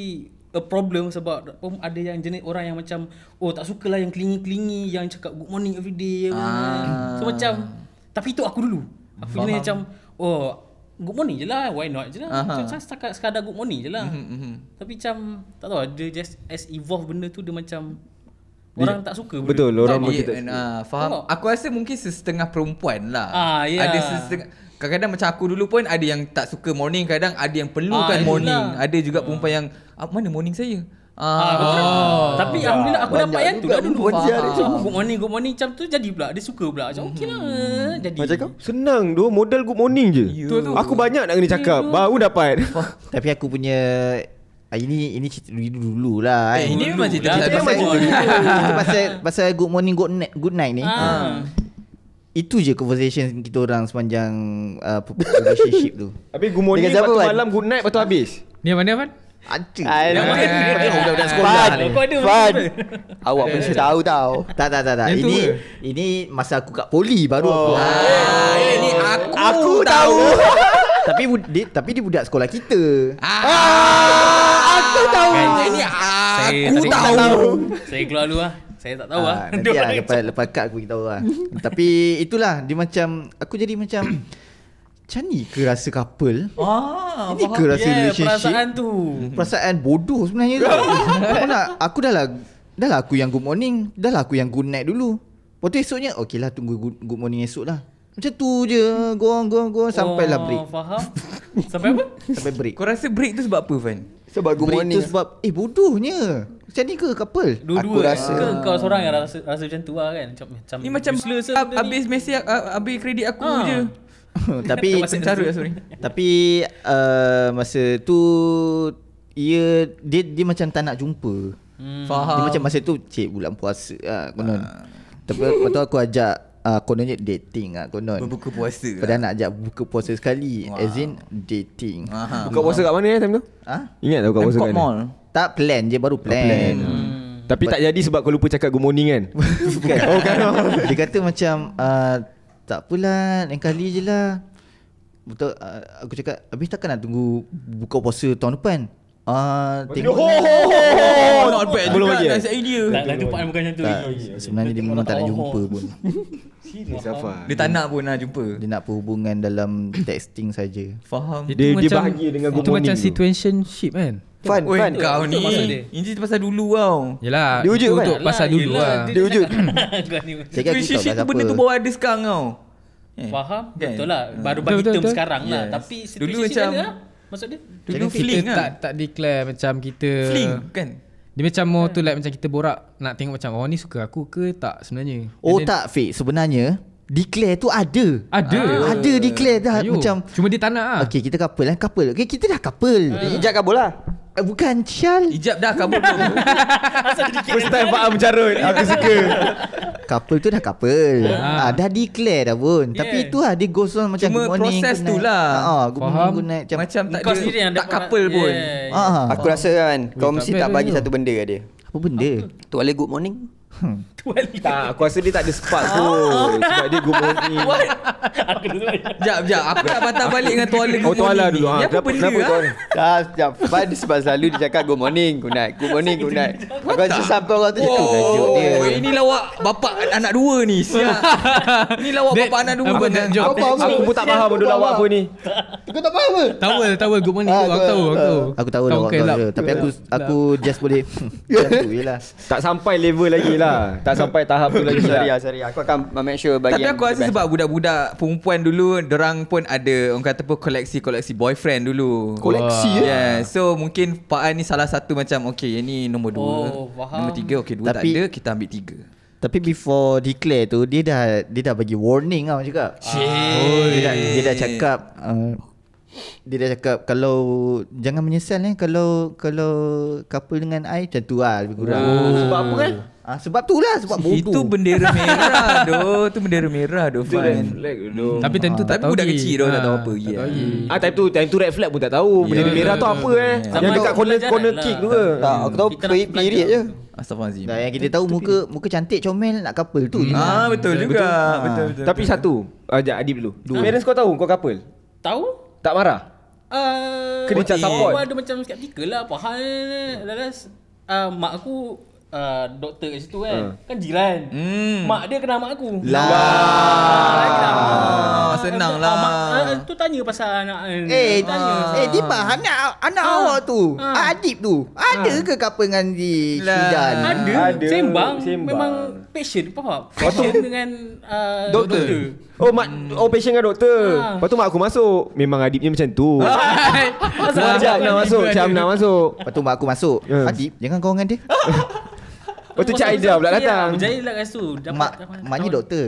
a problem sebab pun ada yang jenis orang yang macam oh tak suka lah yang klingi-klingi yang cakap good morning every day ah. so macam tapi itu aku dulu aku ni macam oh good morning je lah why not je lah macam setakat sekadar good morning je lah mm-hmm. tapi macam tak tahu lah, dia just as evolve benda tu dia macam Orang tak suka Betul Orang mungkin tak suka uh, Faham oh. Aku rasa mungkin Sesetengah perempuan lah ah, yeah. Ada sesetengah Kadang-kadang macam aku dulu pun Ada yang tak suka morning Kadang ada yang perlukan ah, morning Ada juga uh. perempuan hmm. yang uh, mana morning saya? Ah, ah, ah, tapi alhamdulillah aku dapat yang tu dulu. Ah, good morning, good morning macam tu jadi pula. Dia suka pula. Macam okeylah. Hmm. Jadi. Macam kau? Senang tu model good morning je. Yeah. Ya. Tu, tu. Aku banyak nak kena cakap yeah. baru dapat. tapi aku punya ah, ini ini cerita dulu, dulu lah eh, kan? ini memang cerita cerita pasal, pasal, pasal, pasal, pasal good morning good night, good night ni ah. ah. Itu je conversation kita orang sepanjang uh, relationship tu Habis good morning, lepas malam, good night, betul habis Ni mana Afan? Ada Fun Awak mesti tahu tau Tak tak tak, tak. Ini Ini masa aku kat poli baru oh. Aku. Ah, eh, eh, ini aku Aku tahu, tahu. Tapi dia, tapi dia budak sekolah kita ah, ah, Aku tahu kan, Ini aku saya, tahu. tahu Saya keluar dulu lah Saya tak tahu ah, lah Nanti lah lepas, lepas kad aku beritahu lah Tapi itulah Dia macam Aku jadi macam macam ni ke rasa couple? Ah, Ini ke rasa yeah, relationship? Perasaan tu. Perasaan bodoh sebenarnya tu. Aku nak, aku dah lah, dah lah aku yang good morning. Dah lah aku yang good night dulu. Lepas tu esoknya, okey lah tunggu good, good morning esok lah. Macam tu je, goong, goong, goong. Sampai lah oh, break. Faham. Sampai apa? Sampai break. Kau rasa break tu sebab apa, Van? Sebab good break morning. Tu sebab, eh bodohnya. Macam ni ke couple? Dua-dua aku eh, rasa. Ke kau seorang yang rasa, rasa macam tu lah kan? Macam, macam ni macam ab- habis habis kredit aku ha. je. tapi cara sorry. tapi uh, masa tu ia dia dia macam tak nak jumpa. Hmm. Faham. Dia macam masa tu cik bulan puasa ah konon. Uh. Tapi lepas aku ajak uh, kononnya dating ah konon. Buka puasa. Lah. Padahal nak ajak buka puasa sekali wow. as in dating. Uh-huh. Buka puasa kat mana ya time tu? Ha? Ingat tak buka puasa kat mall. Tak plan je baru plan. Tak plan. Ah. Hmm. Tapi But, tak jadi sebab kau lupa cakap good morning kan? Bukan. Oh, kan. Dia kata macam uh, tak apalah, lain kali je lah Betul, ah, aku cakap, habis takkan nak tunggu buka puasa tahun depan? Uh, tengok oh, oh, oh, oh, not bad juga, belum lagi. Nice eh? idea. Tak jumpa bukan macam tu. Tak, okay. Sebenarnya dia memang tak nak jumpa pun. Siapa? Dia tak nak pun nak jumpa. Dia nak perhubungan dalam texting saja. Faham. Dia, dia, dia bahagia dengan good morning. Itu macam situationship kan? Fun, Oi, fun. Kau ni. Ini pasal dulu tau. Yelah. Dia wujud kan? Untuk pasal dulu lah. Dia wujud. Cakap kita pasal apa. Benda tu baru ada sekarang tau. Faham? Eh. Betul lah. Baru bagi term sekarang lah. Tapi situasi dia macam ah? Maksud dia? Dulu fling kan? lah. Tak, tak declare macam kita. Fling kan? Dia macam more tu hmm. like macam kita borak nak tengok macam orang oh, ni suka aku ke tak sebenarnya. Oh then, tak fake sebenarnya declare tu ada. Ada. Ah. Ada declare dah Ayuh. macam cuma dia tak nak ah. Okey kita couple lah couple. Okey kita dah couple. Uh. Hmm. Jaga bola. Bukan Cial Ijab dah kamu First time Pak Amcarut Aku suka Couple tu dah couple ha. Ha, Dah declare dah pun yeah. Tapi tu lah Dia goes on macam Cuma good morning, proses tu lah ha, Faham good night, macam, macam tak ada Tak ada couple lah. pun yeah, Ha, ha. Aku rasa lah, kan Kau mesti tak bagi satu benda ke dia Apa benda? Apa? good morning Hmm. tak, aku rasa dia tak ada spark tu oh. Sebab dia gumur ni Sekejap, sekejap Aku nak patah balik dengan tuala Oh tuala dulu ha. Kenapa, kenapa ah? tuala? Tak, sekejap Fad sebab selalu dia cakap Good morning, good night Good morning, good night Aku rasa sampai orang tu cakap oh. oh, Ini lawak bapak anak dua ni Ini lawak bapak anak dua Aku tak faham Aku pun tak faham Dia lawak apa ni Aku tak faham ke? Tahu, tahu Good morning tu ah, Aku tahu Aku tahu lawak kau Tapi aku Aku just boleh lah. Tak sampai level lagi lah lah Tak sampai tahap tu lagi seria lah Sari ah, Aku akan make sure bagi Tapi aku rasa sebab Budak-budak perempuan dulu Diorang pun ada Orang kata pun koleksi-koleksi Boyfriend dulu Koleksi ya yeah. So mungkin Pak An ni salah satu macam Okey, yang ni nombor dua oh, Nombor tiga Okey dua Tapi, tak ada Kita ambil tiga tapi before declare tu dia dah dia dah bagi warning lah juga. Oh, dia dah dia dah cakap uh, dia dah cakap kalau jangan menyesal eh kalau kalau couple dengan I macam tu lah lebih kurang. Oh. Ah. Sebab apa kan? Ah, sebab tu lah sebab bodoh. Itu bendera merah doh. Tu bendera merah doh fine. Red flag doh. Tapi tentu ah, tak tahu budak kecil doh ha, tak tahu ah, apa. Ya. Ah time tu time tu red flag pun tak tahu yeah. bendera merah tu apa eh. Ya. Sama yang dekat corner corner lah. kick tu ke. Tak aku tahu period period je. Astaghfirullahalazim. Dah yang kita tahu muka muka cantik comel nak couple tu. Ah, ah betul juga. Betul betul. Tapi satu. Ajak Adib dulu. Parents kau tahu kau couple? Tahu? Tak marah? Uh, Kena macam support? Awal dia macam skeptical lah apa hal Lepas uh, ah, mak aku uh, doktor kat situ kan uh. Kan jiran mm. Mak dia kenal mak aku Lah La. La. Senang lah Tu tanya pasal anak Eh hey, tanya Eh hey, Dipa anak, anak uh. awak tu uh. Adib tu Ada uh. ke kapa dengan di Jiran? Lah. Ada. Ada. Sembang. Sembang Memang patient Faham? Patient dengan uh, doktor, doktor. Oh mak hmm. Oh patient dengan doktor ah. Lepas tu mak aku masuk Memang adibnya macam tu Masa Macam nak masuk Macam nak masuk Lepas tu mak aku masuk yeah. Adib Jangan kau dengan dia Lepas tu Cik Aida pula datang Macam lah kat situ Maknya doktor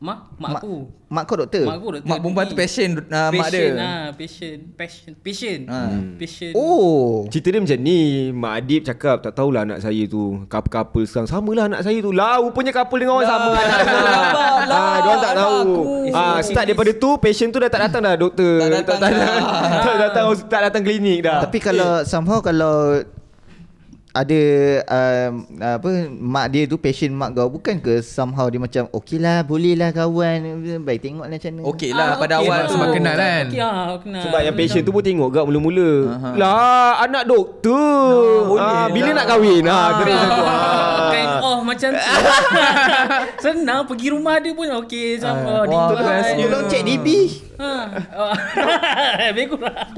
Mak, mak, mak aku. Mak kau doktor? Mak aku doktor. Mak perempuan tu passion, uh, passion mak dia. Passion ah, passion. Passion. Passion. Ha. passion. Oh. Cerita dia macam ni. Mak Adib cakap tak tahulah anak saya tu. Couple-couple sekarang. Samalah anak saya tu. Lah, rupanya couple dengan orang lah. sama. Lah. Lah. Ha, tak lah, tahu. Ha, start daripada tu, passion tu dah tak datang dah doktor. Tak datang. Tak datang. Tak datang, tak datang klinik dah. Tapi kalau eh. somehow kalau ada uh, apa mak dia tu passion mak kau bukan ke somehow dia macam okay lah boleh lah kawan baik tengok lah channel okeylah ah, pada okay awal lah. sebab kenal kan okay, ah, kenal. sebab yang passion tu pun tengok gak mula-mula lah anak doktor no, ah, bila lah. nak kahwin ah, ah, kena kind of macam tu senang pergi rumah dia pun okay sama ah, wah, tolong check DB ha. Ah. Ah. Ah.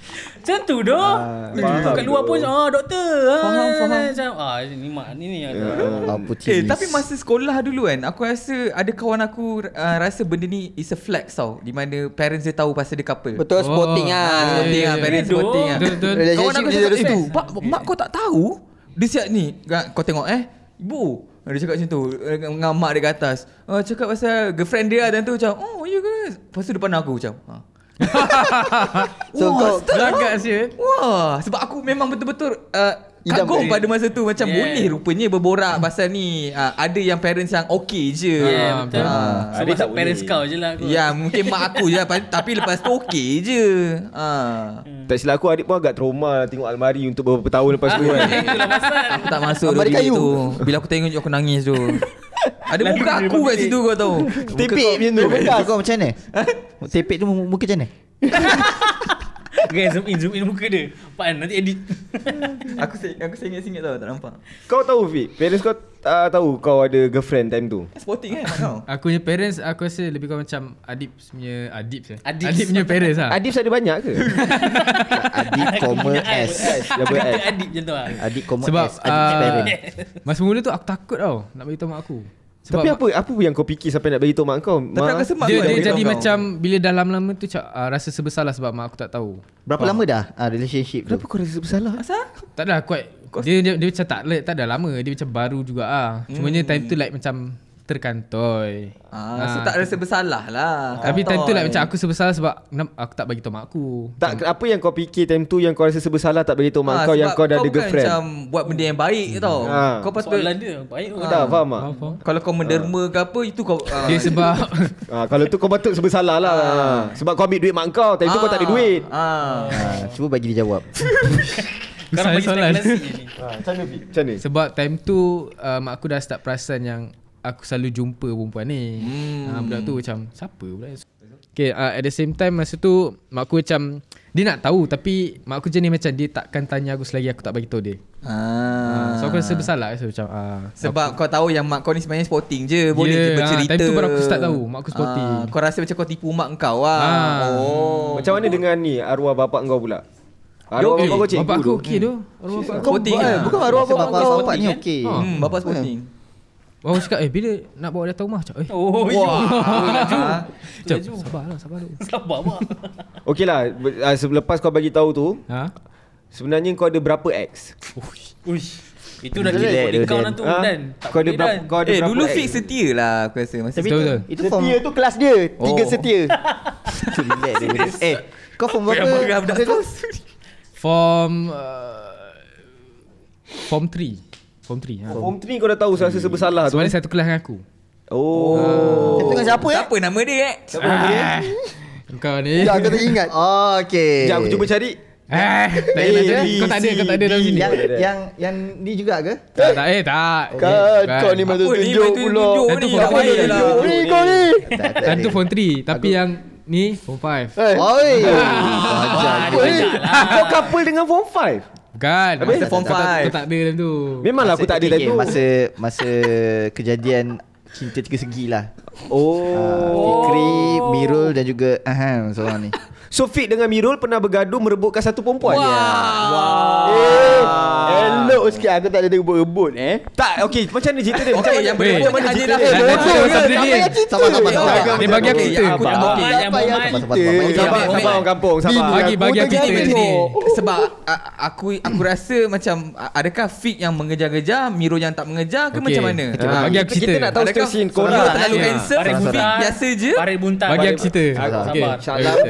Macam tu doh. Ah, uh, kat luar pun ah doktor. Ah. Faham, faham. Macam ah ni mak ni ni ya, ya, ya. Eh, tapi masa sekolah dulu kan, aku rasa ada kawan aku uh, rasa benda ni is a flex tau. Di mana parents dia tahu pasal dia couple. Betul oh. sporting lah. ah. Sporting ah, parents sporting ah. Kawan aku dia tu. Mak, mak kau tak tahu. Dia siap ni. Kan, kau tengok eh. Ibu dia cakap macam tu eh, Dengan mak dia kat atas uh, Cakap pasal girlfriend dia Dan lah, tu macam Oh iya guys, Lepas tu depan aku macam ah. so Wah, kau Terangkat lah. saya Wah Sebab aku memang betul-betul uh, Kagum pada masa tu Macam yeah. boleh rupanya Berborak pasal ni uh, Ada yang parents yang Okay je yeah, uh, Betul uh, so ah, Ada tak parents boleh. kau je lah Ya yeah, mungkin mak aku je lah, Tapi lepas tu okay je uh. Tak silap aku Adik pun agak trauma lah Tengok almari Untuk beberapa tahun lepas tu kan Aku tak masuk Aku tu Bila aku tengok je Aku nangis tu ada muka aku, aku kat situ kau tahu Tepik macam tu Muka kau macam ni Tepik tu muka macam ni Okay, zoom in, zoom in muka dia. Pan, nanti edit. aku saya aku saya ingat-ingat tau, tak nampak. Kau tahu, Fik? Parents kau uh, tahu kau ada girlfriend time tu? Sporting kan, kau? aku punya parents, aku rasa lebih kurang macam Adib punya... Adib je. Adib, Adib punya parents lah. Adib ada banyak ke? Adib, comma, S. Adib macam tu ah. Adib, comma, S. Sebab, uh, ah, masa mula tu aku takut tau nak beritahu mak aku. Sebab Tapi apa apa yang kau fikir sampai nak bagi tahu mak kau? Tapi mak, rasa mak dia, dia jadi kau. macam bila dalam lama-lama tu cak uh, rasa sebesalah sebab mak aku tak tahu. Berapa Faham? lama dah uh, relationship Kenapa tu? Kenapa kau rasa bersalah? Asal? Tak ada kuat. Dia, dia dia macam tak tak ada lama, dia macam baru juga ah. Hmm. Cuma hmm. time tu like macam terkantoi. Ah, ah so tak rasa bersalah lah. Tapi time tu lah macam eh. aku sebesalah sebab aku tak bagi tahu mak aku. Tak macam apa yang kau fikir time tu yang kau rasa sebesalah tak bagi tahu mak ah, kau yang kau dah ada girlfriend. Macam buat benda yang baik hmm. tau. Ah. Kau patut Soalan dia baik ah. tak faham, faham ah. Kalau kau menderma ah. ke apa itu kau ah. dia sebab ah, kalau tu kau patut sebesalah lah. Ah. Sebab kau ambil duit mak kau time ah. tu kau tak ada ah. duit. Ah. ah. cuba bagi dia jawab. Kau bagi soalan. Ha, macam ni. Sebab time tu uh, mak aku dah start perasan yang aku selalu jumpa perempuan ni hmm. uh, Budak tu macam siapa pula Okay uh, at the same time masa tu mak aku macam dia nak tahu tapi mak aku jenis macam dia takkan tanya aku selagi aku tak bagi tahu dia. Ah. Uh, so aku rasa lah so macam uh, sebab aku, kau tahu yang mak kau ni sebenarnya sporting je yeah, boleh yeah, ya, bercerita. Ya, uh, tu baru aku start tahu mak aku sporting. Uh, kau rasa macam kau tipu mak kau lah. Uh. Oh. Macam mana dengan ni arwah bapak kau pula? Arwah bapak kau eh, cikgu. Bapak aku okey tu. Lah. Lah. Bukan arwah bapak kau. Bapak ni eh. Okay. Hmm. Bapak sporting. Wah, aku cakap, eh bila nak bawa dia datang rumah? Cakap, eh. Oh, ya. Wah. Wow. Ya. sabarlah, sabar dulu. Sabar, Mak. Okeylah, ah, Selepas kau bagi tahu tu, ha? sebenarnya kau ada berapa ex? Uish. Itu dah gila lah, kau kau nanti ha? dan. Tak kau ada berapa dan. kau ada eh, berapa? Eh, dulu fix setia lah aku rasa masa Tapi itu. Itu, itu form... setia tu kelas dia. Oh. Tiga setia. Eh, kau form berapa? Form uh, form 3. Form 3 ha. Form 3 kau dah tahu Saya rasa sebab salah eh? tu Sebenarnya satu kelas dengan aku Oh Kita dengan siapa eh Siapa nama dia eh Siapa nama dia eh? kau ni Ya aku tak ingat Oh ah, okay Sekejap aku cuba cari Eh Tak ingat Kau tak ada Kau tak ada dalam sini Yang Yang yang ni juga ke Tak tak eh tak kan, Kau okay. ni kan. macam tunjuk pula Apa ni macam tunjuk ni Kau ni Kau ni Tak tu phone 3 Tapi yang Ni phone 5 eh. Oi lah. Kau couple dengan phone 5 Bukan. Habis? Masa form 5. Kau tak ada dalam tu. Memanglah aku tak ada dalam tu. Masa masa kejadian cinta tiga segi lah. Oh. Ah, Fikri, Mirul dan juga Aham seorang ni. Sofit dengan Mirul pernah bergaduh merebutkan satu perempuan. Wah. Yeah. Wow. Eh, elok sikit aku tak ada rebut-rebut eh. Tak, okey, macam mana cerita dia? Macam okay, mana, yang mana cerita dia? sama sama sabar. sabar, sabar, sabar, sabar, sabar, sabar. Dia bagi aku cerita. Aku tak okey. Sabar, sabar, sabar. kampung, sabar. Bagi bagi aku cerita. Sebab aku aku rasa macam adakah Fit yang mengejar-gejar, Mirul yang tak mengejar ke macam mana? Ah, bagi aku cerita. Kita nak tahu situasi korang. Mirul terlalu lah. handsome, Fit biasa je. Parit buntat. Bagi aku cerita. Sabar.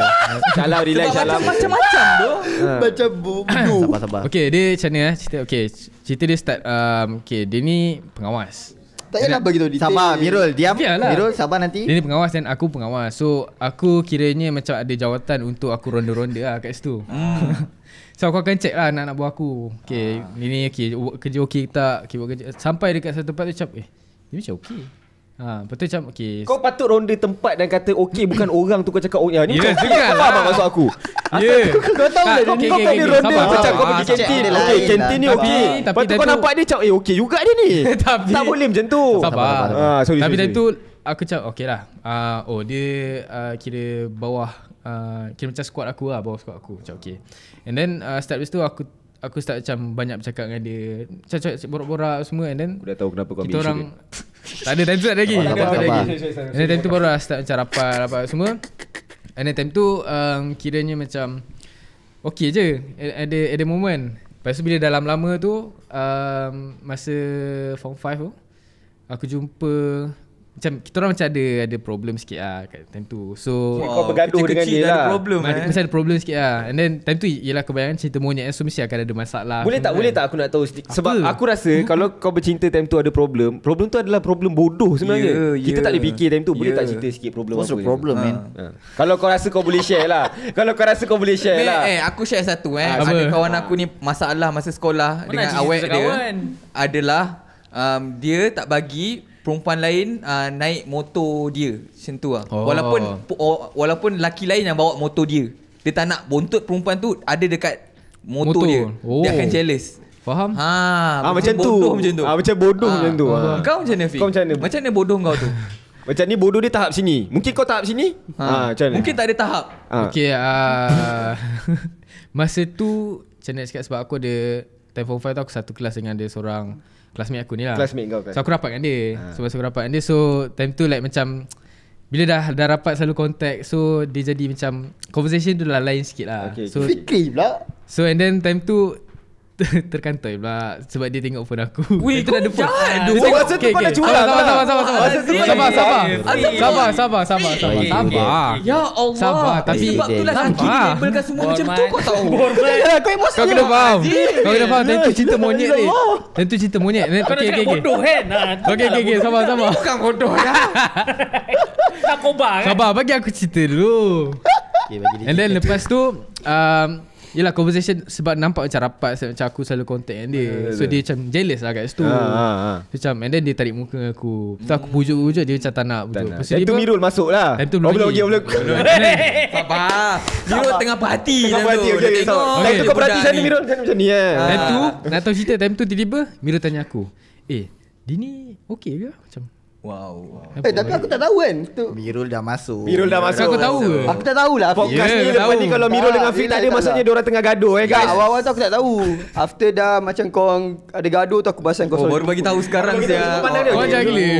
Shalom relax Shalom Macam-macam tu ha. Macam bodoh ah, Sabar-sabar Okay dia macam ni eh Cerita, okay. cerita dia start um, Okay dia ni pengawas tak payah bagi tahu Sabar Mirul Diam Biarlah. Mirul sabar nanti Dia ni pengawas Dan aku pengawas So aku kiranya Macam ada jawatan Untuk aku ronda-ronda lah Kat situ hmm. So aku akan check lah Anak-anak buah aku Okay ah. Ini okay Kerja okay tak okay, kerja. Sampai dekat satu tempat tu Macam eh Dia macam okay Ha, betul macam okay. Kau patut ronda tempat dan kata okey bukan orang tu kau cakap oh ya ni. Lah. Yeah, kau kan lah. apa maksud aku? Yeah. Kau tahu tak kau kau tadi ronda kau cakap kau pergi kantin. Okey kantin ni lah. okey. Tapi kau nampak dia cakap eh okey juga dia ni. Tapi tak boleh macam tu. Sabar. Tapi tadi tu aku cakap okeylah. Ah oh dia ah, kira bawah Uh, kira macam squad aku lah Bawah squad aku Macam okay And then uh, ah, Start this tu aku aku start macam banyak bercakap dengan dia cakap borak-borak semua and then aku dah tahu kenapa kau ambil orang tak ada time tu lagi and then time tu borak lah start macam rapat rapat semua and then time tu um, kiranya macam okay je ada ada moment lepas bila dalam lama tu um, masa form 5 tu aku jumpa macam kita orang macam ada ada problem sikit ah kat time tu. So oh, kau bergaduh dengan dia lah. Problem, ada, eh. Masa ada problem sikit ah. And then time tu ialah kebayangan cerita monyet eh. so mesti akan ada masalah. Boleh tak kan. boleh tak aku nak tahu sebab Apa? aku rasa hmm? kalau kau bercinta time tu ada problem, problem tu adalah problem bodoh sebenarnya. Yeah, yeah. Kita tak boleh ya. fikir time tu yeah. boleh tak ya. cerita sikit problem What's apa. What's problem ha. man? Ha. Kalau kau rasa kau boleh share lah. kalau kau rasa kau boleh share lah. Eh aku share satu eh. Ada ha, kawan aku ni masalah masa sekolah dengan awek dia. Adalah um, dia tak bagi perempuan lain uh, naik motor dia macam tu lah. oh. walaupun walaupun laki lain yang bawa motor dia dia tak nak bontot perempuan tu ada dekat motor, motor. dia oh. dia akan oh. jealous faham ha, ha macam, tu. Bodoh macam tu ha, macam bodoh ha. macam tu ha. kau macam mana kau macam mana macam mana bodoh kau tu macam ni bodoh dia tahap sini mungkin kau tahap sini ha, ha macam mana? mungkin tak ada tahap ha. okey uh, masa tu macam nak sebab aku ada Time 4 5 tu aku satu kelas dengan dia seorang. Classmate aku ni lah Classmate kau kan So aku rapat dengan dia ha. Sebab so, aku rapat dengan dia So time tu like macam Bila dah dah rapat selalu contact So dia jadi macam Conversation tu dah lain sikit lah okay. So, Fikri pula So and then time tu terkantoi pula sebab dia tengok phone aku. Wih, kau ada phone. Jahat. Ah, Dua masa okay, tu okay. Lah? pada curang. Sabar, sabar, sabar. Sabar, sabar. Sabar, sabar, sabar. Sabar, sabar. Sabar. Ya Allah. Sabar, tapi. Sebab tu lah kaki dilabelkan semua macam tu kau tahu. Kau emosi. Kau kena lah. faham. Kau kena faham. Tentu cinta monyet ni. Tentu cinta monyet. Kau nak cakap bodoh kan? Ah, okay, okay, okay. Sabar, sabar. Bukan bodoh ya. Tak kobar kan? Sabar, bagi aku cerita dulu. And then lepas tu, um, Yelah conversation Sebab nampak macam rapat Macam aku selalu contact dengan dia yeah, ya, So yeah. dia macam jealous lah kat situ ha, ha, ha. Macam And then dia tarik muka dengan aku Lepas aku pujuk-pujuk Dia macam tak nak pujuk Time tu Mirul masuk lah Time tu belum lagi Belum lagi Mirul tengah berhati Tengah berhati Okay Time tu kau berhati sana Mirul Macam ni ya. Time tu Nak tahu cerita Time tu tiba-tiba Mirul tanya aku Eh Dini okey ke? Macam Wow. Eh tapi aku tak tahu kan. Tu. Mirul dah masuk. Mirul dah masuk. Aku tahu. Aku tak tahu lah. Podcast ya, ni ya, lepas ni kalau Mirul dengan Fit tak ada maksudnya dia orang tengah gaduh eh guys. Awal-awal tu aku tak tahu. After dah macam kau ada gaduh tu aku pasang kau. Oh, baru bagi tahu sekarang dia. Oh, kau jangan gila.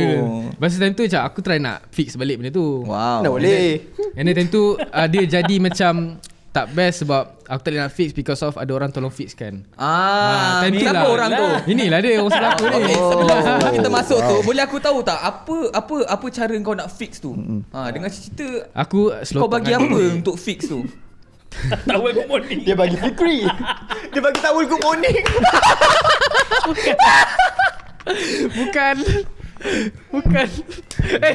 Masa time tu aku try nak fix balik benda tu. Wow. Tak boleh. Ini then time tu uh, dia jadi macam tak best sebab aku tak boleh nak fix because of ada orang tolong fix kan. Ah, ah siapa lah. orang tu? Inilah dia orang sebelah aku ni. Sebelum oh. kita masuk tu, boleh aku tahu tak apa apa apa cara kau nak fix tu? Mm-hmm. Ha, dengan cerita aku kau bagi apa ini. untuk fix tu? Tawel good morning. Dia bagi fikri. dia bagi tawel good morning. Bukan. Bukan. Bukan.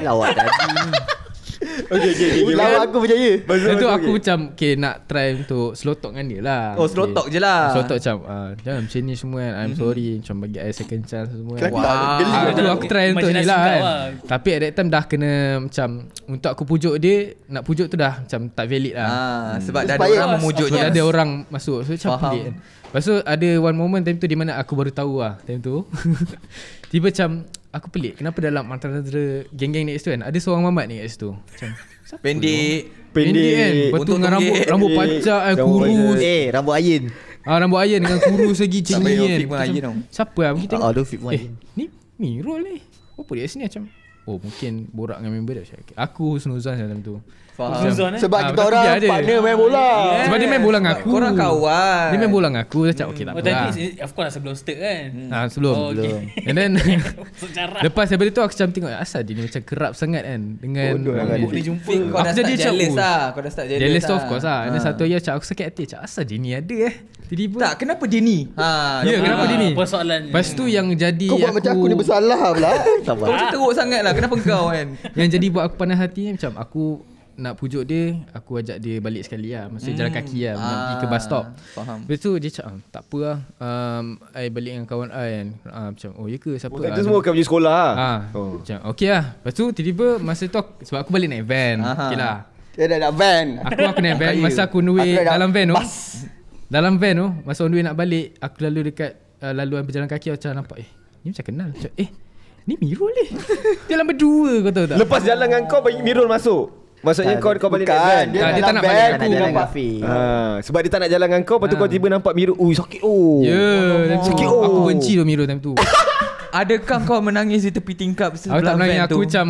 Lawak tadi. okay, okay, okay, okay. Lawak kan? aku berjaya. Betul aku okay. macam okay nak try untuk slow talk dengan dia lah. Oh, slow talk je lah. Slow talk macam uh, jangan macam ni semua kan. I'm mhm. sorry macam bagi I second chance semua. Kan. Wow. aku, ah, aku try untuk ni lah kan. Lah. Tapi at that time dah kena macam untuk aku pujuk dia, nak pujuk tu dah macam tak valid lah. Ah, hmm. sebab dah ada orang memujuknya. Sebab ada orang masuk. So macam pelik kan. Lepas ada one moment time tu di mana aku baru tahu lah time tu. Tiba macam aku pelik kenapa dalam antara geng-geng ni tu kan ada seorang mamat ni kat situ macam pendek pendek kan patut dengan rambut rambut pancak eh, kurus eh rambut ayin eh, ah rambut ayin dengan kurus lagi cingi kan siapa lah? ah mungkin tengok ah fit pun ayin ni mirul ni apa dia sini macam oh mungkin borak dengan member dia aku Snuzan dalam tu Faham. Zuzon, eh? Sebab ha, kita ah, orang partner main bola. Yeah. Sebab dia main bola dengan aku. Korang kawan. Dia main bola dengan aku. Dia cakap, okey tak apa. Oh, eh, of course sebelum start kan? Ha, sebelum. Oh, okay. And then, lepas daripada itu aku macam tengok, asal dia ni macam kerap sangat kan? Dengan oh, lah, boleh jumpa. Kau aku dah start jealous, oh, lah. Kau dah start jealous, jealous lah. of course lah. And ah. satu ayah cakap, aku sakit hati. Cakap, asal dia ni ada eh? Tiba-tiba. Tak, kenapa dia ni? Ha, ya, kenapa ha, dia ni? Persoalan Lepas tu yang jadi Kau buat aku... macam aku ni bersalah pula. kau macam teruk sangat lah. Kenapa kau kan? yang jadi buat aku panas hati ni macam aku nak pujuk dia Aku ajak dia balik sekali lah Maksudnya hmm. jalan kaki lah ah. Pergi ke bus stop ah, Faham Lepas tu dia cakap ah, Tak apa lah um, I balik dengan kawan I kan uh, Macam oh ya ke siapa Itu oh, lah? semua kan pergi sekolah lah ha. oh. Macam okay lah Lepas tu tiba-tiba Masa tu sebab aku balik naik van Aha. Okay lah Dia eh, dah nak van Aku aku naik van Masa aku on dalam van tu Dalam van tu Masa on nak balik Aku lalu dekat uh, Laluan berjalan kaki Macam nampak Eh ni macam kenal macam, Eh Ni Mirul ni Dia lama dua kau tahu tak Lepas jalan dengan kau Mirul masuk Maksudnya kau kau balik kan. Dia, dia, tak nak balik aku dengan Fafi. Ha, ah, sebab dia tak nak jalan dengan kau, lepas ah. kau tiba nampak Miru, Ui sakit. Oh. Ya, yeah, oh, sakit. Oh. Aku benci tu Miru time tu. Adakah kau menangis di tepi tingkap sebelah Aku tak menangis aku macam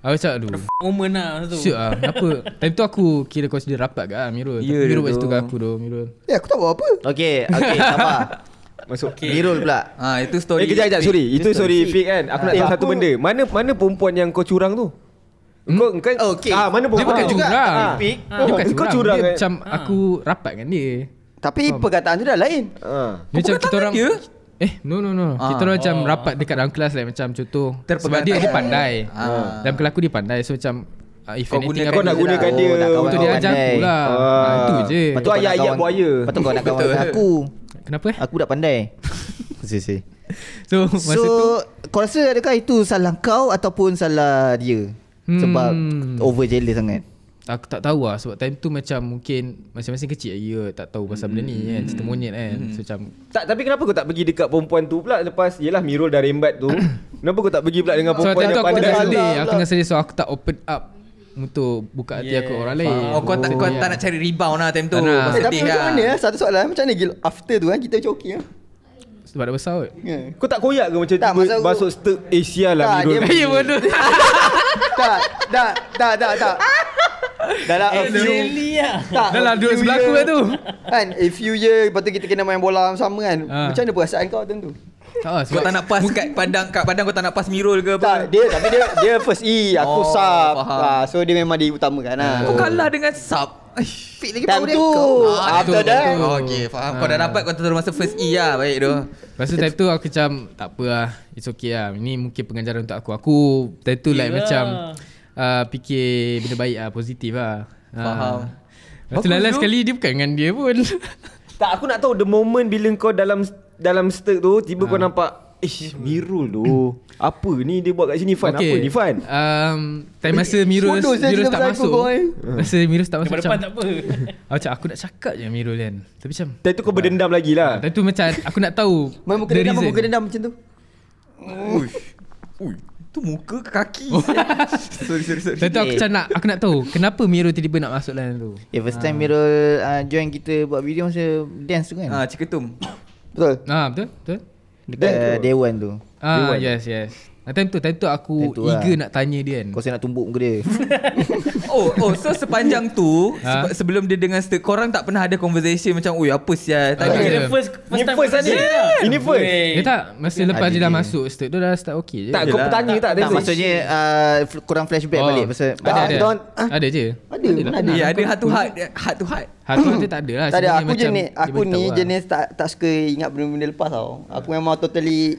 Aku cakap dulu f- moment lah tu Syuk lah Kenapa Time tu aku kira kau sedia rapat kat lah Mirul yeah, Mirul buat situ kat aku tu Mirul Eh aku tak buat apa Okay Okay sabar Masuk okay. Mirul pula ha, Itu story Eh kejap kejap sorry Itu, itu story, story fake kan Aku ha, nak tahu satu benda Mana mana perempuan yang kau curang tu Hmm? Kau kan okay. ah, mana Dia bukan juga lah. Epic ha. Dia bukan curang, dia eh. macam ha. aku rapat kan dia Tapi Faham. perkataan tu dah lain ha. Dia macam kita orang dia? Eh no no no ha. Kita orang ha. macam oh. rapat dekat dalam kelas lah Macam contoh Sebab dia, dia pandai ha. ha. Dalam kelas aku dia pandai So macam Uh, if kau guna kau nak gunakan lah. oh, dia. Oh, Untuk dia ajar aku lah. Itu je. Patut ayat-ayat buaya. Patut kau nak kawan aku. Kenapa? Eh? Aku dah pandai. Si si. So, masa so tu, kau rasa adakah itu salah kau ataupun salah dia? hmm. sebab over jealous sangat aku tak tahu lah sebab time tu macam mungkin masing-masing kecil ya tak tahu pasal mm. benda ni kan hmm. cerita monyet kan mm. so, macam tak tapi kenapa kau tak pergi dekat perempuan tu pula lepas yelah Mirul dah rembat tu kenapa kau tak pergi pula dengan perempuan so, yang pandai aku sedih aku tengah sedih so aku tak open up untuk buka hati yeah. aku orang lain oh, kau, tak, kau oh, yeah. tak nak cari rebound lah time tu nah. Eh, tapi macam lah. mana lah. satu soalan macam mana gil after tu kan kita choki lah eh? sebab dah besar kot yeah. Kau tak koyak ke macam tak, tu Masuk stuk Asia lah Tak dia Ya bodoh tak, tak, tak, tak, tak. Dalam eh, ah? lah, a few Tak Dalam dua sebelah aku tu Kan a few year Lepas tu kita kena main bola sama kan ha. Macam mana perasaan kau tentu tak, lah, sebab kau tak nak pas kat padang kat padang kau tak nak pas Mirul ke apa? Tak, dia tapi dia dia first E, aku oh, sub. Faham. Ah, so dia memang dia utamakan lah. Kau kalah dengan sub. Fit lagi power dia kau. Ah, ah betul dah. Okey, faham. Kau dah ah. dapat kau terus masa first E lah, baik tu. Lepas tu time tu aku macam tak apa lah. It's okay lah. Ini mungkin pengajaran untuk aku. Aku time tu like macam uh, fikir benda baik lah, positif lah. Faham. Lepas tu lain sekali dia bukan dengan dia pun. Tak aku nak tahu the moment bila kau dalam dalam stuck tu tiba ha. kau nampak Ish, Mirul tu. Apa ni dia buat kat sini Fan? Okay. Apa ni Fan? Um, time masa Mirul Mirul tak masuk. Masa Mirul tak masuk. tak apa. Ah, macam aku nak cakap je Mirul kan. Tapi macam Tapi tu kau berdendam lagi lah. Tapi tu macam aku nak tahu. Main muka dendam, main muka dendam macam tu. Uish. Uish. Tu muka ke kaki Sorry sorry sorry Tentu aku macam nak Aku nak tahu Kenapa Mirul tiba-tiba nak masuk dalam tu Yeah first time ah. Mirul ah, Join kita buat video masa Dance tu kan Ah, Ciketum Betul Ah betul Betul dekat eh, Dewan tu. Ah, Dewan. yes, yes. Ah, time tu, time tu aku time lah. eager lah. nak tanya dia kan. Kau saya nak tumbuk muka dia. oh, oh, so sepanjang tu, ha? se- sebelum dia dengan Stu, korang tak pernah ada conversation macam, ui apa sih Tadi ah, first, first Ini time first time first yeah. Ini first. Dia yeah, tak, masa lepas dia dah masuk Stu, dia dah start okay je. Tak, kau tanya tak? Tak, maksudnya ah, kurang flashback oh. balik. Pasal, ada, ah, ada. Ada je? Ada, ada. Ada, ada. Ya, ada, ada. Ada, Aku hmm. tak ada lah. Tak ada. Aku jenis, aku ni lah. jenis tak, tak suka ingat benda-benda lepas tau. Aku memang totally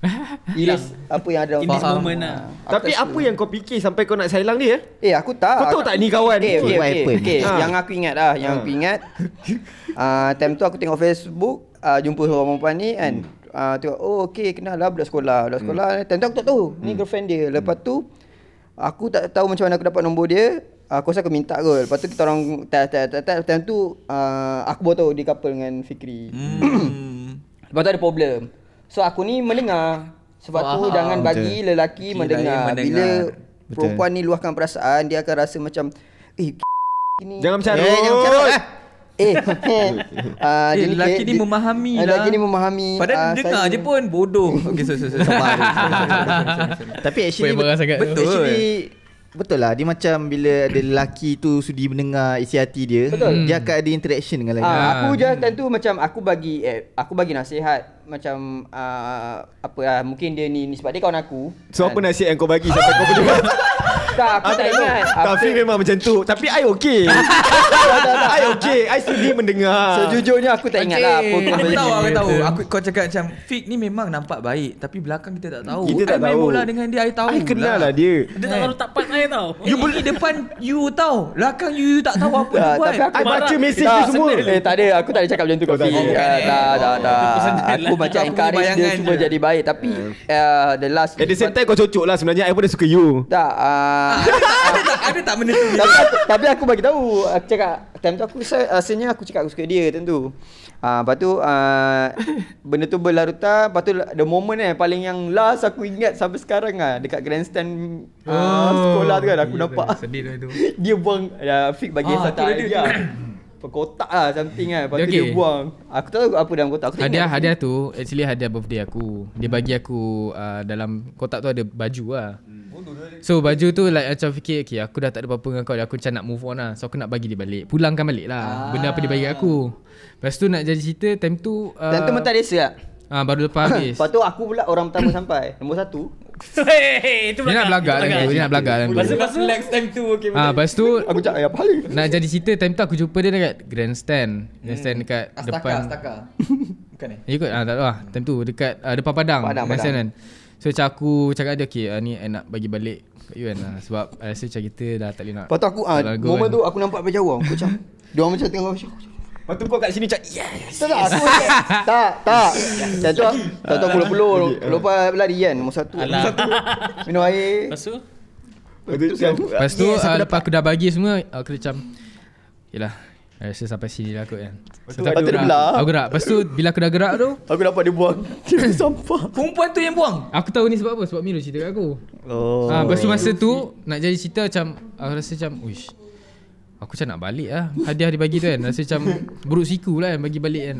Hilang apa yang ada dalam faham. moment lah. Tapi apa yang kau fikir sampai kau nak sayang dia? Ya? Eh aku tak. Kau tahu tak ni kawan? Eh, okay, okay, okay. okay. Ha. Yang aku ingat lah. Yang ha. aku ingat. uh, time tu aku tengok Facebook. Uh, jumpa seorang perempuan ni kan. Hmm. Uh, tengok, oh okay kenal lah budak sekolah. Budak hmm. sekolah. Hmm. Time tu aku tak tahu. Hmm. Ni girlfriend dia. Hmm. Lepas tu. Aku tak tahu macam mana aku dapat nombor dia. Aku rasa aku minta ke. Lepas tu kita orang tak, tak, tak, tap. Time tu uh, aku baru tahu dia couple dengan Fikri. Hmm. Lepas tu ada problem. So aku ni mendengar. Sebab Wah, tu jangan betul. bagi lelaki mendengar. mendengar. Bila betul. perempuan ni luahkan perasaan, dia akan rasa macam eh ini. Jangan macam eh, jangan macam eh. Eh, ah, eh, eh lelaki ni memahami lah. Lelaki ni memahami. Padahal uh, dengar je pun bodoh. Okey, so, so, so. Tapi actually, betul. Actually, Betul lah Dia macam bila ada lelaki tu Sudi mendengar isi hati dia Betul Dia akan ada interaction dengan lelaki ah Aku jahatan tu macam Aku bagi eh, Aku bagi nasihat macam uh, apa lah, mungkin dia ni, ni sebab dia kawan aku. So kan? apa nasihat yang kau bagi sampai kau pergi? tak, aku tak, ingat. Tapi memang macam tu. Tapi I okay. I okay. I sedih mendengar. Sejujurnya aku tak ingat okay. lah kau Tahu, aku tahu. Aku, kau cakap macam, Fik ni memang nampak baik. Tapi belakang kita tak tahu. Kita tak I tahu. lah dengan dia, I tahu. I kenal lah, lah dia. Dia tak tahu tak pandai tau. You beli depan you tahu, Belakang you, tak tahu apa dia ah, buat. Tapi aku I baca mesej tu semua. Eh tak aku tak ada cakap macam tu kau Fik. Tak, tak, ah, Aku Baca macam encourage dia cuba jadi baik tapi ya. uh, the last at the same time kau cocok lah sebenarnya aku dah suka you tak uh, ada tak ada tak benda tu tapi, tapi aku bagi tahu aku cakap time tu aku rasanya uh, aku cakap aku suka dia tentu Ah, uh, lepas tu uh, benda tu berlarutan, lepas tu the moment eh paling yang last aku ingat sampai sekarang ah dekat grandstand uh, oh, sekolah tu kan aku yeah, nampak. Sedih lah tu. dia buang uh, fik bagi ah, satu idea. kotak lah something kan Lepas okay. dia buang Aku tak tahu apa dalam kotak aku Hadiah tak hadiah tu Actually hadiah birthday aku Dia bagi aku uh, Dalam kotak tu ada baju lah So baju tu like macam fikir Okay aku dah tak ada apa-apa dengan kau Aku macam nak move on lah So aku nak bagi dia balik Pulangkan balik lah ah. Benda apa dia bagi aku ah. Lepas tu nak jadi cerita Time tu uh, Time tu uh, mentah desa tak? Ah baru lepas habis. Lepas tu aku pula orang pertama sampai. Nombor satu. Hey, itu dia nak belagak lah dulu Dia nak belagak lah dulu Lepas tu next time tu okay, ha, Lepas tu Aku cakap ayah eh, paling Nak jadi cerita time tu aku jumpa dia dekat Grandstand Grandstand hmm. dekat astaka, depan Astaka Bukan ni? Eh? Ikut ha, tak tahu lah Time tu dekat uh, depan Padang Padang, Padang. Kan. So macam aku cakap dia okay uh, Ni nak bagi balik kat you kan Sebab rasa macam kita dah tak boleh nak Lepas aku uh, Moment kan. tu aku nampak pejauh Aku macam Dia orang macam tengok. Aku Lepas kau kat sini cak yes. Tak yes. tak tak. Tak tak. Lah. Tak tak tak tak lupa lari kan nombor satu. Nombor satu. Minum air. Lepas tu Lepas tu yes, uh, lepas aku dah bagi semua aku macam yalah rasa sampai sini lah kot kan. Lepas tu, so, aku, aku gerak. Lepas bila aku dah gerak tu aku dapat dia buang sampah. Perempuan tu yang buang. Aku tahu ni sebab apa? Sebab Miru cerita kat aku. Oh. Ha, lepas masa tu nak jadi cerita macam aku rasa macam wish Aku macam nak balik lah Hadiah dia bagi tu kan Rasa macam Buruk siku lah kan Bagi balik kan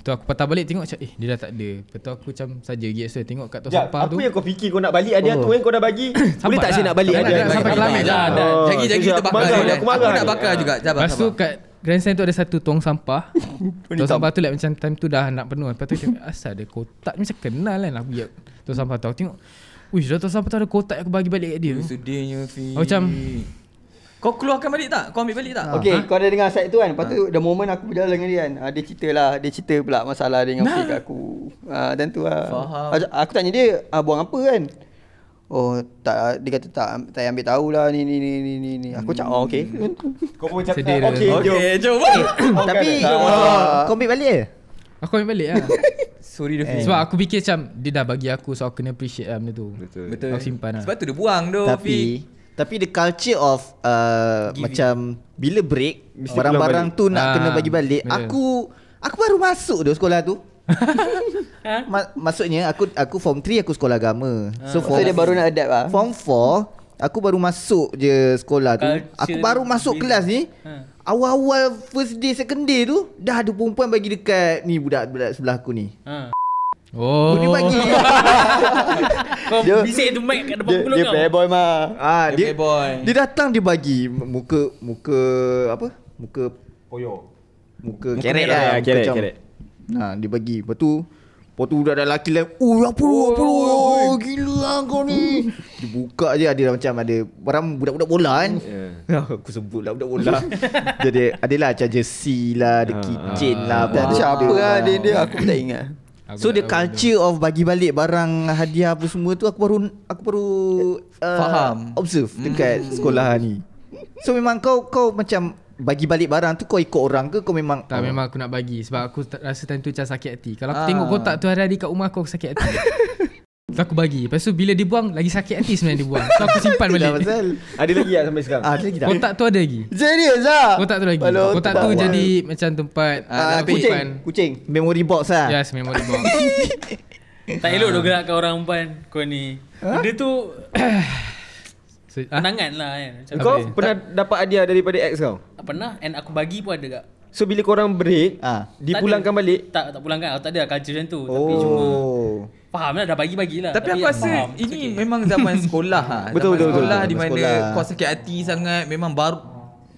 Tu aku patah balik tengok macam eh dia dah tak ada. Lepas aku macam saja gigi saya tengok kat tu sampah apa tu. Apa yang kau fikir kau nak balik hadiah oh. tu eh kau dah bagi? Boleh tak saya nak lah. balik hadiah? Sampai, sampai kelam dah. Jagi jagi tu bakar. Aku, aku, nak bakar juga. Sabar sabar. Pastu kat Grand Central tu ada satu tong sampah. tong sampah tu lihat macam time tu dah nak penuh. Lepas tu macam asal ada kotak macam kenal kan aku biar tong sampah tu aku tengok. Wish dah tong sampah tu ada kotak aku bagi balik kat dia. Sedihnya fi. Macam kau keluarkan balik tak? Kau ambil balik tak? Okay, ha? kau ada dengar side tu kan? Lepas tu, ha? the moment aku berjalan dengan dia kan? Ah, dia cerita lah. Dia cerita pula masalah dengan nah. Fik aku. Ha, dan tu lah. Faham. Aku tanya dia, ah, buang apa kan? Oh, tak, dia kata tak, tak ambil tahu lah ni ni ni ni ni. Aku cakap, oh, okay. Kau pun cakap, okay, okay, jom. Okay, jom. Okay. Kan Tapi, jom. kau ambil balik ke? Aku ambil balik lah. Sorry the eh. Sebab aku fikir macam, dia dah bagi aku so aku kena appreciate lah benda tu. Betul. Betul. Aku simpan lah. Sebab tu dia buang tu, Tapi, Fik. Tapi the culture of uh, Macam Bila break Mesti Barang-barang tu nak ha, kena bagi balik yeah. Aku Aku baru masuk tu sekolah tu ha? Ma- Maksudnya aku aku form 3 aku sekolah agama ha, So form, dia baru nak adapt lah Form 4 Aku baru masuk je sekolah tu culture Aku baru masuk dia. kelas ni ha. Awal-awal first day second day tu Dah ada perempuan bagi dekat ni budak-budak sebelah aku ni ha. Oh. Budi bagi. dia bisik tu mic kat depan mulut dia, dia playboy mah. Ah, dia, dia playboy. Dia datang dia bagi muka muka apa? Muka poyo. Muka, muka kerek lah. Ya, kerek, Ha, nah, dia bagi. Lepas tu Lepas tu ada lelaki lain Oh apa lu apa lu oh, oh, oh, Gila lah kau ni Dia buka je ada lah macam ada Barang budak-budak bola kan yeah. Aku sebut lah budak bola Jadi ada lah macam jersey lah Ada ah, kitchen ah. lah Macam apa lah dia dia aku tak ingat So the culture of bagi balik barang hadiah apa semua tu aku baru aku baru uh, faham observe hmm. dekat mm. sekolah ni. So memang kau kau macam bagi balik barang tu kau ikut orang ke kau memang Tak oh. memang aku nak bagi sebab aku rasa time tu macam sakit hati. Kalau aku ah. tengok kotak tu ada di kat rumah aku aku sakit hati. So aku bagi Lepas tu bila dia buang Lagi sakit hati sebenarnya dia buang So aku simpan balik lah ah, Ada lagi tak sampai sekarang? ada lagi tak? Kotak tu ada lagi Serius lah Kotak tu lagi Walau Kotak tu jadi wang. macam tempat ah, uh, Kucing umpan. Kucing Memory box lah Yes memory box Tak elok tu gerakkan orang umpan Kau ni huh? Dia tu ah? penangan lah kan macam Kau okay. pernah tak. dapat hadiah daripada ex kau? Tak pernah And aku bagi pun ada kak So bila korang break ha. Dipulangkan tak balik? Tak, tak pulangkan Aku tak ada culture macam tu oh. Tapi cuma faham lah dah bagi bagilah tapi, tapi aku rasa faham. ini okay. memang zaman sekolah ha zaman betul, betul, sekolah betul, betul. di mana sekolah. kau sakit hati sangat memang baru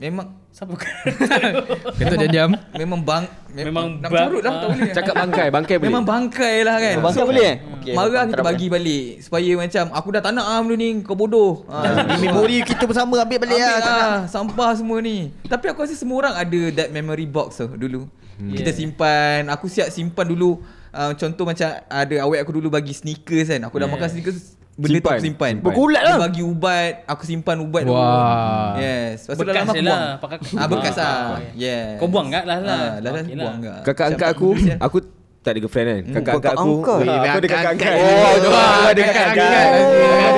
memang siapa kata dia diam memang bang memang nak turut lah tak boleh cakap bangkai bangkai boleh memang bangkai lah kan so, bangkai boleh eh hmm. okay, marah kita bagi balik. supaya macam aku dah tak nak ah benda ni kau bodoh ha, memori kita bersama ambil balik ambil lah, lah sampah semua ni tapi aku rasa semua orang ada that memory box tu dulu hmm. kita simpan aku siap simpan dulu uh, Contoh macam Ada awet aku dulu bagi sneakers kan Aku dah yes. makan sneakers Benda simpan. tu aku simpan Bergulat lah bagi ubat Aku simpan ubat Wah. Wow. Yes Pasal bekas dalam aku lah. Ah, bekas ah, lah Yes Kau buang kat lah lah, lah, lah, lah. Buang kat. Kakak angkat aku Aku tak ada girlfriend kan hmm. Oh, kakak kakak aku kakak ah. aku ada kakak kakak kakak-kakak, kakak kakak kakak kakak kakak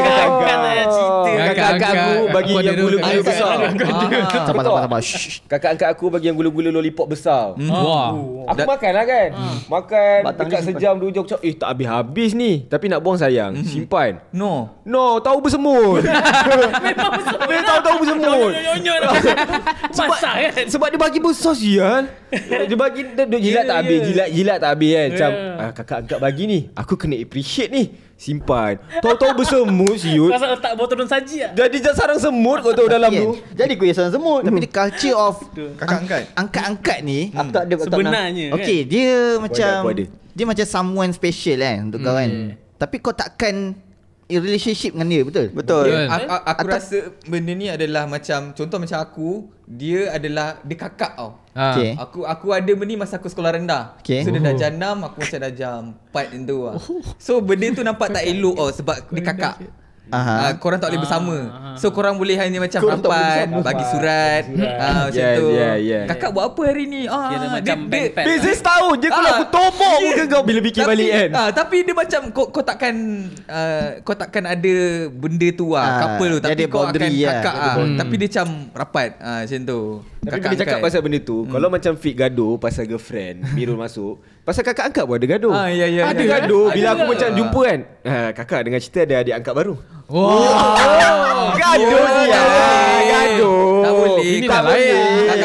kakak kakak-kakak, kakak-kakak, kakak-kakak, kakak-kakak, kakak-kakak, kakak kakak kakak-kakak, kakak-kakak, kakak-kakak, kakak-kakak, kakak-kakak, kakak-kakak, kakak-kakak, kakak-kakak, kakak-kakak, kakak-kakak, kakak-kakak, kakak-kakak, kakak-kakak, kakak-kakak, no no tahu bersemut memang bersemut lah. tahu bersemut sebab kan? sebab dia bagi besar sial dia bagi dia ya, jilat tak ya, habis ya. jilat jilat tak habis kan Macam ya. ah, kakak angkat bagi ni Aku kena appreciate ni Simpan Tahu-tahu besar semut siut Pasal letak botol dan saji lah Jadi jat sarang semut kau tahu dalam yeah. tu Jadi kuih sarang semut Tapi dia culture of Kakak angkat Angkat-angkat ni hmm. tak ada, Sebenarnya tak nak. Okay dia aku macam ada, ada. Dia macam someone special kan Untuk hmm. kau kan Tapi kau takkan in relationship dengan dia betul betul yeah. Kan? a- a- aku rasa benda ni adalah macam contoh macam aku dia adalah dia kakak tau ha. okay. aku aku ada benda ni masa aku sekolah rendah okay. so dia dah oh. jam 6 aku macam dah jam 4 tu ah so benda tu nampak tak elok tau sebab dia kakak Uh-huh. Uh, korang tak boleh bersama uh-huh. So korang boleh hanya macam korang rapat ah, Bagi surat uh, Macam yeah, tu yeah, yeah. Kakak buat apa hari ni Ah, Dia macam bank pad Bezis lah. tahun kalau aku tomok yeah. Mungkin kau bila fikir tapi, balik kan uh, Tapi dia macam Kau, kau takkan uh, Kau takkan ada Benda tu lah uh, Couple tu Tapi kau akan yeah. kakak hmm. Tapi dia macam rapat uh, Macam tu tapi kakak bila cakap pasal benda tu hmm. Kalau macam fit gaduh Pasal girlfriend Mirul masuk Pasal kakak angkat pun ada gaduh ah, ya, ya, Ada ya, gaduh ada Bila ke? aku macam jumpa kan ah, Kakak dengan cerita Ada adik angkat baru Wah. Gaduh dia. Gaduh. Tak boleh. Tak boleh.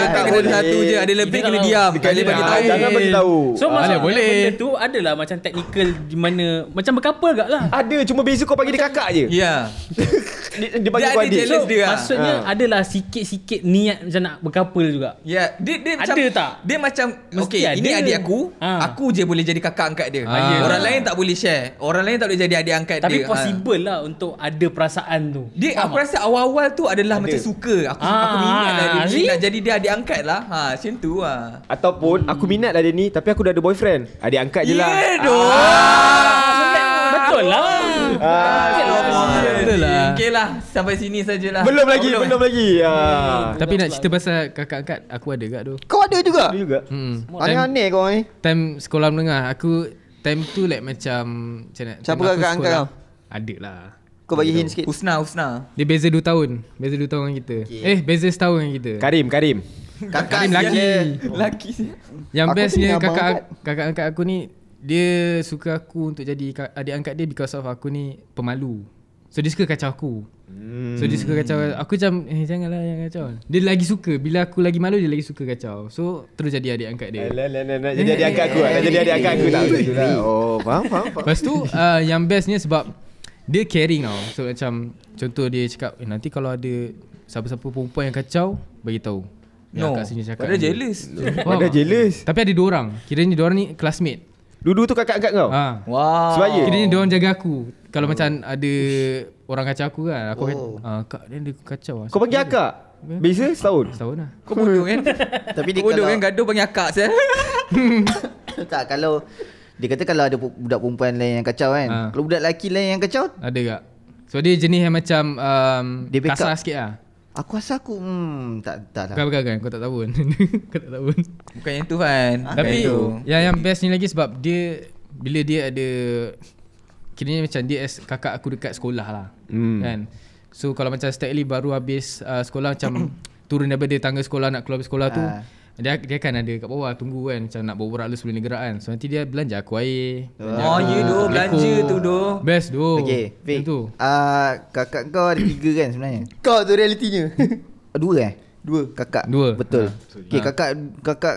Tak kena satu je. Ada lebih kena diam. Kali bagi tahu. Jangan bagi tahu. So maksudnya benda tu adalah macam teknikal, di mana macam berkapal lah. Ada. Cuma beza kau panggil dia kakak je. Ya. Dia, dia bagi dia kau adik. Jealous dia. Maksudnya ha. adalah sikit-sikit niat macam nak berkapal juga. Ya. Dia, dia macam, ada tak? Dia macam okey ini adik aku. Ha. Aku je boleh jadi kakak angkat dia. Ah. Orang lain tak boleh share. Orang lain tak boleh jadi adik angkat dia. Tapi ha. possible lah untuk ada perasaan tu dia Faham aku tak? rasa awal-awal tu adalah ada. macam suka aku ha, aku minat lah dia nak jadi dia adik angkat lah ha macam tu ha. ataupun hmm. aku minat lah dia ni tapi aku dah ada boyfriend adik ah, angkat je ya, lah yeah, doh. Ah. betul lah Ah, lah. ah, lah. lah. okay lah Sampai sini sajalah Belum lagi oh, belum, lagi ah. Ah. Tapi nak cerita pasal kakak angkat Aku ada kat tu Kau ada juga? Ada juga hmm. hmm. Aneh-aneh kau ni Time sekolah menengah Aku Time tu like macam Macam mana Siapa kakak angkat kau? adik lah kau bagi hint sikit. Husna, Husna. Dia beza 2 tahun. Beza 2 tahun dengan kita. Okay. Eh, beza setahun dengan kita. Karim, Karim. Kakak Karim lelaki. Lelaki. Yang bestnya kakak kakak angkat aku ni dia suka aku untuk jadi adik angkat dia because of aku ni pemalu. So dia suka kacau aku. Hmm. So dia suka kacau aku macam eh janganlah yang kacau. Dia lagi suka bila aku lagi malu dia lagi suka kacau. So terus jadi adik angkat dia. Nak eh, jadi adik angkat aku. Nak eh, jadi adik angkat aku eh, tak Oh, faham faham. Pastu uh, yang bestnya sebab dia caring tau So macam Contoh dia cakap eh, Nanti kalau ada Siapa-siapa perempuan yang kacau bagi tahu. No. Yang kat Padahal jealous Padahal wow. jealous Tapi ada dua orang Kiranya dua orang ni classmate Dulu tu kakak angkat kau? Ha. Wow. Sebaya? Kiranya dia orang jaga aku Kalau oh. macam ada orang kacau aku kan Aku kan, oh. kata, ah, ha, kak dia ada kacau ah. Kau panggil akak? Biasa setahun? Setahun lah Kau bodoh kan? Tapi dia kalau Bodoh kan gaduh panggil akak saya. tak kalau dia kata kalau ada budak perempuan lain yang kacau kan. Ha. Kalau budak lelaki lain yang kacau? Ada tak? So dia jenis yang macam um, dia backup. kasar sikit lah. Aku rasa aku hmm, tak tak lah. Bukan, bukan, bukan. Kau tak tahu kan. Kau tak tahu kan. Bukan yang tu kan. Ha. Tapi itu. yang, yang best ni lagi sebab dia bila dia ada kiranya macam dia as kakak aku dekat sekolah lah. Hmm. Kan. So kalau macam Stanley baru habis uh, sekolah macam turun daripada tangga sekolah nak keluar sekolah ha. tu ah dia dia kan ada kat bawah tunggu kan macam nak bawa lu sebelum negara kan. So nanti dia belanja aku air. Belanja oh, ya doh belanja tu doh. Best doh. Okey. Tentu. Ah kakak kau ada tiga kan sebenarnya. Kau tu realitinya. Dua eh? Dua kakak. Dua. Betul. Ha. Okey ha. kakak kakak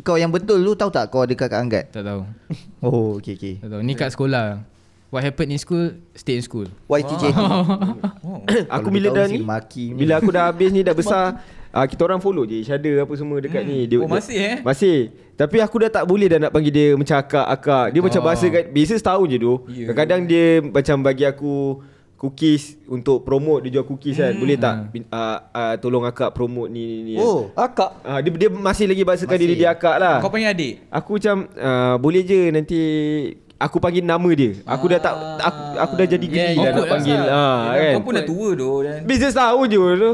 kau yang betul lu tahu tak kau ada kakak angkat? Tak tahu. oh okey okey. Tak tahu. Ni kat sekolah. What happened in school, stay in school. YTJ. Oh. Oh. aku bila dah ni, bila aku dah habis ni, dah besar, uh, kita orang follow je Shada apa semua dekat hmm. ni dia, oh, masih eh masih tapi aku dah tak boleh dah nak panggil dia macam akak akak dia oh. macam bahasa biasa setahun je tu yeah. kadang-kadang dia macam bagi aku cookies untuk promote dia jual cookies kan. hmm. kan boleh tak ha. uh, uh, tolong akak promote ni ni ni oh akak uh, dia dia masih lagi bahasa masih. diri dia akak lah kau panggil adik aku macam uh, boleh je nanti aku panggil nama dia aku ah. dah tak aku, aku dah jadi gini yeah, dah nak lah panggil ha uh, kan kau pun dah tua doh dan business tahu je tu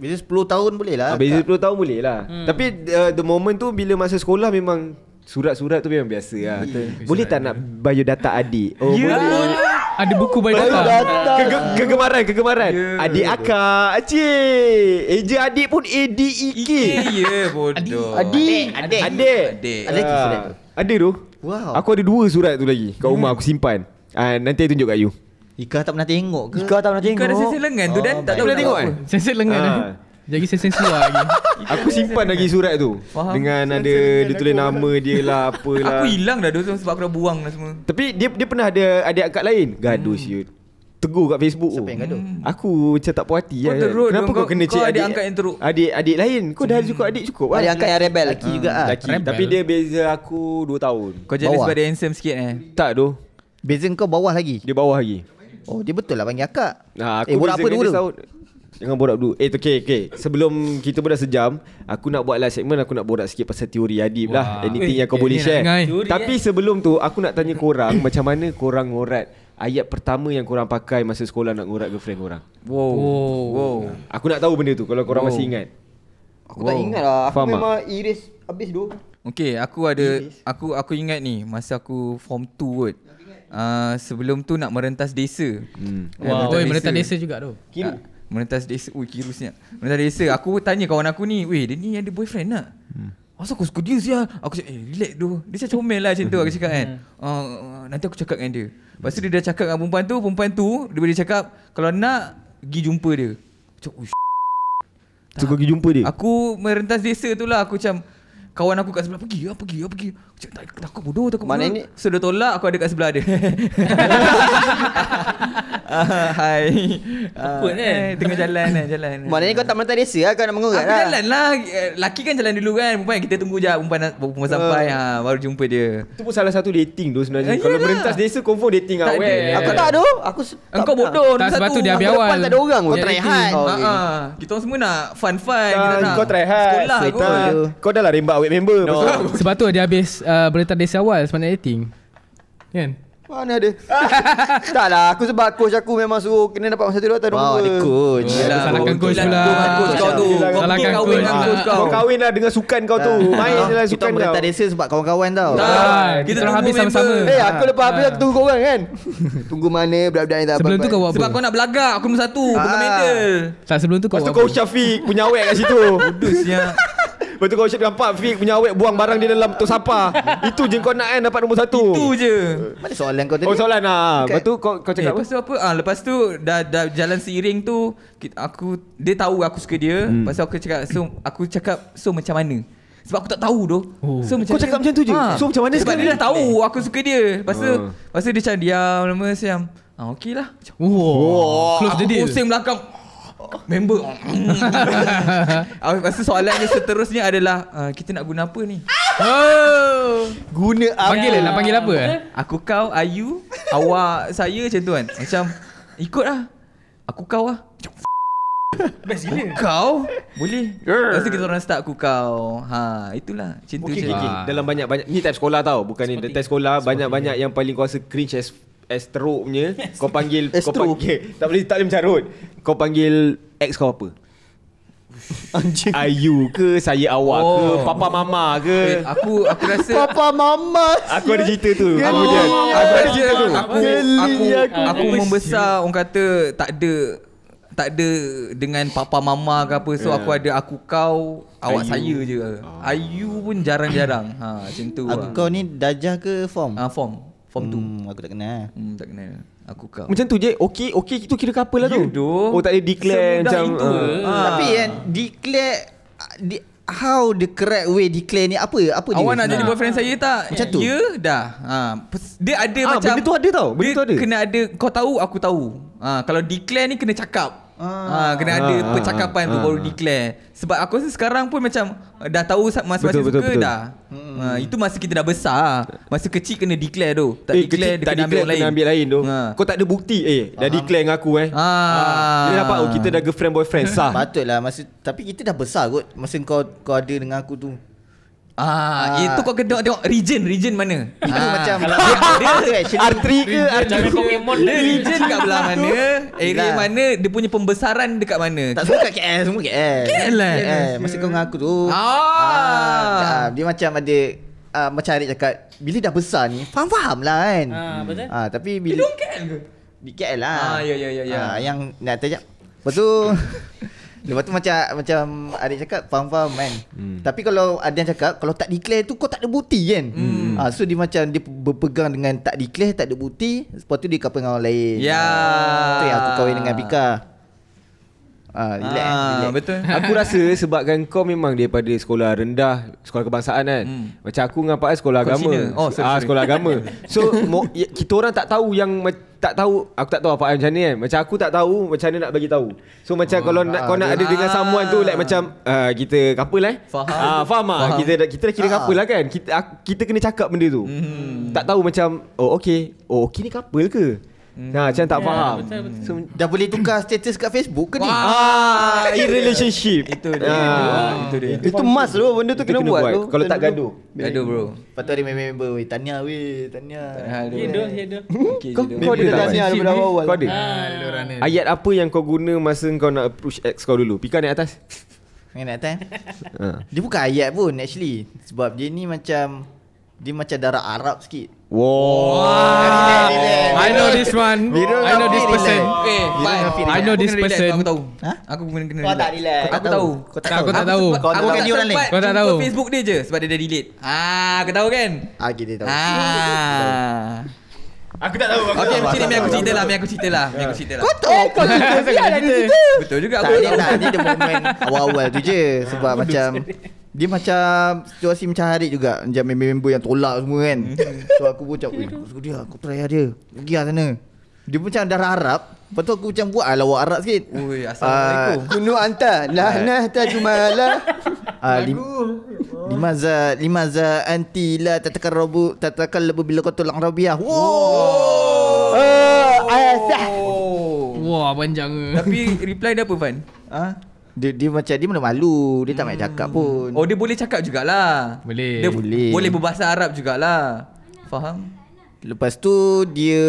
Beza 10 tahun boleh lah. Ah, Beza 10 tahun boleh lah. Hmm. Tapi uh, the moment tu bila masa sekolah memang surat-surat tu memang biasa lah. Boleh tak lah. nak data adik? Oh yeah. boleh. Yeah. Ada buku bayi datang. Kege- kegemaran, kegemaran. Yeah. Adik akak. Acik. Eja adik pun A-D-E-K. Ya, yeah, bodoh. Adik. Adik. Adik. Adik. Adik. Adik tu. Wow. Aku ada dua surat tu lagi. Kat hmm. rumah aku simpan. Uh, nanti aku tunjuk kat you. Ika tak pernah tengok ke? Ika tak pernah tengok. Ika ada sensor lengan tu oh, dan tak pernah tengok kan? Eh? Sensor lengan uh. Jadi sensor sua lah lagi. aku simpan lagi surat tu. Faham. Dengan sensei ada ditulis lah. nama lah. dia lah apalah. Aku lah. hilang dah dosa sebab aku dah buang lah semua. Tapi dia dia pernah ada adik akak lain. Gaduh hmm. siut. Teguh kat Facebook Siapa tu. yang gaduh? Hmm. Aku macam tak puas hati lah. Teruk Kenapa kau, kena cek adik, angkat yang teruk? Adik, adik lain Kau dah cukup hmm. adik cukup Adik lah. angkat yang rebel Laki uh, juga ah. laki. Rebel. Tapi dia beza aku 2 tahun Kau jenis pada handsome sikit eh? Tak tu Beza kau bawah lagi? Dia bawah lagi Oh dia betul lah panggil akak nah, aku Eh budak apa dua tu Jangan borak dulu Eh okay, okay Sebelum kita berdua sejam Aku nak buat last segment Aku nak borak sikit pasal teori Adib lah Anything eh, yang kau eh, boleh share dengan. Tapi eh. sebelum tu Aku nak tanya korang Macam mana korang ngorat Ayat pertama yang korang pakai Masa sekolah nak ngorat girlfriend korang Wow, wow. wow. Aku nak tahu benda tu Kalau korang wow. masih ingat Aku wow. tak ingat lah Aku Faham memang iris habis dulu Okay aku ada Aku aku ingat ni Masa aku form 2 kot Ah, sebelum tu nak merentas desa. Hmm. Wow. Merentas, Oi, desa. merentas desa juga tu. Kiru. Ha, merentas desa. Ui, kiru siap. Merentas desa. Aku tanya kawan aku ni. Weh, dia ni ada boyfriend tak? Hmm. Asal aku suka dia siap? Aku cakap, eh, relax tu. Dia macam comel lah macam tu aku cakap kan. Uh, nanti aku cakap dengan dia. Lepas tu dia dah cakap dengan perempuan tu. Perempuan tu, dia boleh cakap, kalau nak, pergi jumpa dia. Cakap, ui, Suka pergi jumpa dia? Aku merentas desa tu lah. Aku macam, Kawan aku kat sebelah Pergi lah pergi lah pergi Aku cakap takut bodoh takut Mana ni So tolak aku ada kat sebelah dia Ah, hai. Takut ah, kan? tengah jalan kan, jalan. ni kan. kau tak mentah desa lah, kau nak mengurat lah. jalan lah. Eh, Laki kan jalan dulu kan, perempuan. Kita tunggu je perempuan, perempuan ah. sampai, ha, baru jumpa dia. Itu pun salah satu dating tu sebenarnya. Ah, Kalau merentas desa, confirm dating lah. Aku tak ada. Aku Engkau tak bodoh. Tak sebab tu dia habis awal. Depan tak ada orang Kau try hard. Ha, ha. Kita semua nak fun-fun. Kan, kau try hard. Sekolah kau. dah lah rembak awet member. Sebab tu dia habis berita uh, desa awal sebenarnya dating. Kan? Mana ada Taklah, Aku sebab coach aku memang suruh Kena dapat masa tu Tak ada Wow ada coach ya, lah, Salahkan coach lah. pula Coach kau tu Salahkan coach kawin lah. kau. kau kahwin lah dengan sukan kau tu ah. Main je lah sukan kau Kita merentak desa sebab kawan-kawan tau Tak ah. Kita tunggu habis sama-sama Eh hey, aku lepas habis aku tunggu korang kan Tunggu mana Budak-budak yang tak apa Sebelum tu kau buat apa Sebab kau nak belagak Aku nombor satu Bukan ah. medal Tak sebelum tu kau buat apa Lepas tu kau Syafiq Punya awet kat situ Budus Lepas tu kau shoot nampak Fik punya awet buang barang dia dalam tu sapa. Itu je kau nak kan dapat nombor satu. Itu je. Mana soalan kau tadi? Oh soalan ah. Lepas tu kau kau cakap eh, apa? Lepas tu apa? Ah lepas tu dah, dah jalan seiring tu aku dia tahu aku suka dia. Hmm. Pasal aku cakap so aku cakap so macam mana? Sebab aku tak tahu doh. Oh. So macam Kau cakap macam tu je. Ha. So macam mana Sebab Dia dah tahu aku suka dia. Pasal uh. pasal dia macam diam lama-lama siam. Ah okeylah. Oh. Close the deal. Pusing belakang member Aku rasa soalan dia seterusnya adalah uh, Kita nak guna apa ni? Oh. Guna apa? Panggil lah, panggil apa? Eh? Aku kau, Ayu, awak, saya macam tu kan Macam ikut lah Aku kau lah Best gila Kau? Boleh Lepas tu kita orang start aku kau ha, Itulah cinta tu okay, okay, okay. Dalam banyak-banyak Ni type sekolah tau Bukan Sporting. ni type sekolah Banyak-banyak yang paling kuasa cringe as Astro punya Kau panggil Astro. Kau panggil Tak boleh tak boleh mencarut Kau panggil Ex kau apa Anjing Ayu ke Saya awak oh. ke Papa mama ke eh, Aku aku rasa Papa mama Aku ada cerita tu Aku, dia, aku ada cerita tu aku, Geli aku, aku, aku membesar Orang kata Tak ada Tak ada Dengan papa mama ke apa So yeah. aku ada Aku kau Awak Ayu. saya je ah. Ayu pun jarang-jarang Ha tu Aku lah. kau ni Dajah ke form ha, Form form 2 hmm, aku tak kenal hmm, tak kenal aku kau macam tu je okey okey itu kira couple lah you tu do. oh tak ada declare Semudah macam itu. Uh. Ha. tapi kan declare di, How the correct way declare ni Apa apa dia Awak nak jadi ah. boyfriend saya tak Macam tu Ya dah ha. Dia ada macam Benda tu ada tau Benda tu ada kena ada Kau tahu aku tahu ha, Kalau declare ni kena cakap Ah, ha, Kena ha, ada ha, percakapan ha, tu ha. Baru declare sebab aku rasa sekarang pun macam eh, dah tahu masa-masa betul, suka betul, betul. dah. Hmm. Ha, itu masa kita dah besar. Masa kecil kena declare tu. Tak eh, declare, kecil, tak kena, declare ambil kena ambil lain tu. Ha. Kau tak ada bukti eh dah Aha. declare dengan aku eh. Ha. Ha. Dia nampak oh, kita dah girlfriend boyfriend sah. Patutlah masa tapi kita dah besar kot masa kau kau ada dengan aku tu. Ah, ah, itu kau kena tengok region region mana. Itu ah. macam dia, dia actually ke region Pokemon dia region kat belah mana? area lah. mana dia punya pembesaran dekat mana? Tak semua KL, semua KL. KL lah. KL, masih kau ngaku tu. Ah. ah dia, dia macam ada uh, macam Arik cakap bila dah besar ni faham-faham lah kan. Ah, betul. Ah, tapi bila Di KL ke? Di KL lah. Ah, ya ya ya ya. Ah, yang nak tanya. Betul. Lepas tu macam macam adik cakap faham-faham kan. Hmm. Tapi kalau ada cakap kalau tak declare tu kau tak ada bukti kan. Hmm. ha, so dia macam dia berpegang dengan tak declare tak ada bukti, lepas tu dia kahwin dengan orang lain. Ya. Yeah. Ha, tu yang aku kawin dengan Bika. Ah, ah betul. Aku rasa sebabkan kau memang daripada sekolah rendah, sekolah kebangsaan kan. Hmm. Macam aku dengan Pak sekolah kau agama. Oh, ah, sorry, ah, sorry. sekolah agama. So mo, ya, kita orang tak tahu yang tak tahu, aku tak tahu apa macam ni kan. Macam aku tak tahu macam mana nak bagi tahu. So macam oh, kalau nak ah, nak ada ah, dengan someone tu like macam uh, kita couple eh. Faham. Ah, faham, ah? faham. Ah, kita kita dah kira ah. couple lah kan. Kita aku, kita kena cakap benda tu. Hmm. Tak tahu macam oh okay Oh okay ni couple ke? Hmm. Nah macam tak yeah, faham. Betul, betul. So, dah boleh tukar status kat Facebook ke ni? Ah, in relationship. itu dia. Ah, itu dia. Itu, itu must tu benda tu kena, kena buat tu. Kalau tak gaduh. Gaduh bro. Patut ha, ada member member weh, tanya weh, tanya. Hidup, hidup. Okey, hidup. Kau dah tanya dulu dah awal. Kau ada. Ah. Ayat apa yang kau guna masa kau nak approach ex kau dulu? Pika ni atas. Naik atas. Eh? Ha. Dia bukan ayat pun actually. Sebab dia ni macam dia macam darah Arab sikit. Wow. Relax, relax. I know this one. I know this person. I know this person. Aku tahu. Ha? Aku pun kena relax. Kau tak relax. Aku tahu. Kau tak tahu. Aku tak tahu. Aku kan dia orang lain. Kau tak tahu. Facebook dia je sebab dia dah delete. Ha, aku tahu kan? Ah, kita tahu. Ha. Aku tak tahu. Okey, mesti ni aku cerita lah, aku cerita lah, aku cerita lah. Kau tahu eh, kau cerita dia cerita. Betul juga aku. tahu. Tak ada dia moment awal-awal tu je sebab ah, macam dia macam situasi macam hari juga Macam member-member yang tolak semua kan hmm. So aku pun macam aku dia aku try lah dia Pergi lah sana Dia macam darah Arab Lepas tu aku macam buat lah lawak Arab sikit Ui ah, Assalamualaikum Kunu anta Lahnah tajumala ah, Lima za Lima za Anti la Tatakan rabu Tatakan lebu bila kau tolak rabiah Wow Ayah Wah panjang Tapi reply dia apa Fan? Ah? dia, dia macam dia malu malu dia tak hmm. banyak cakap pun oh dia boleh cakap jugalah boleh dia boleh boleh berbahasa arab jugalah faham lepas tu dia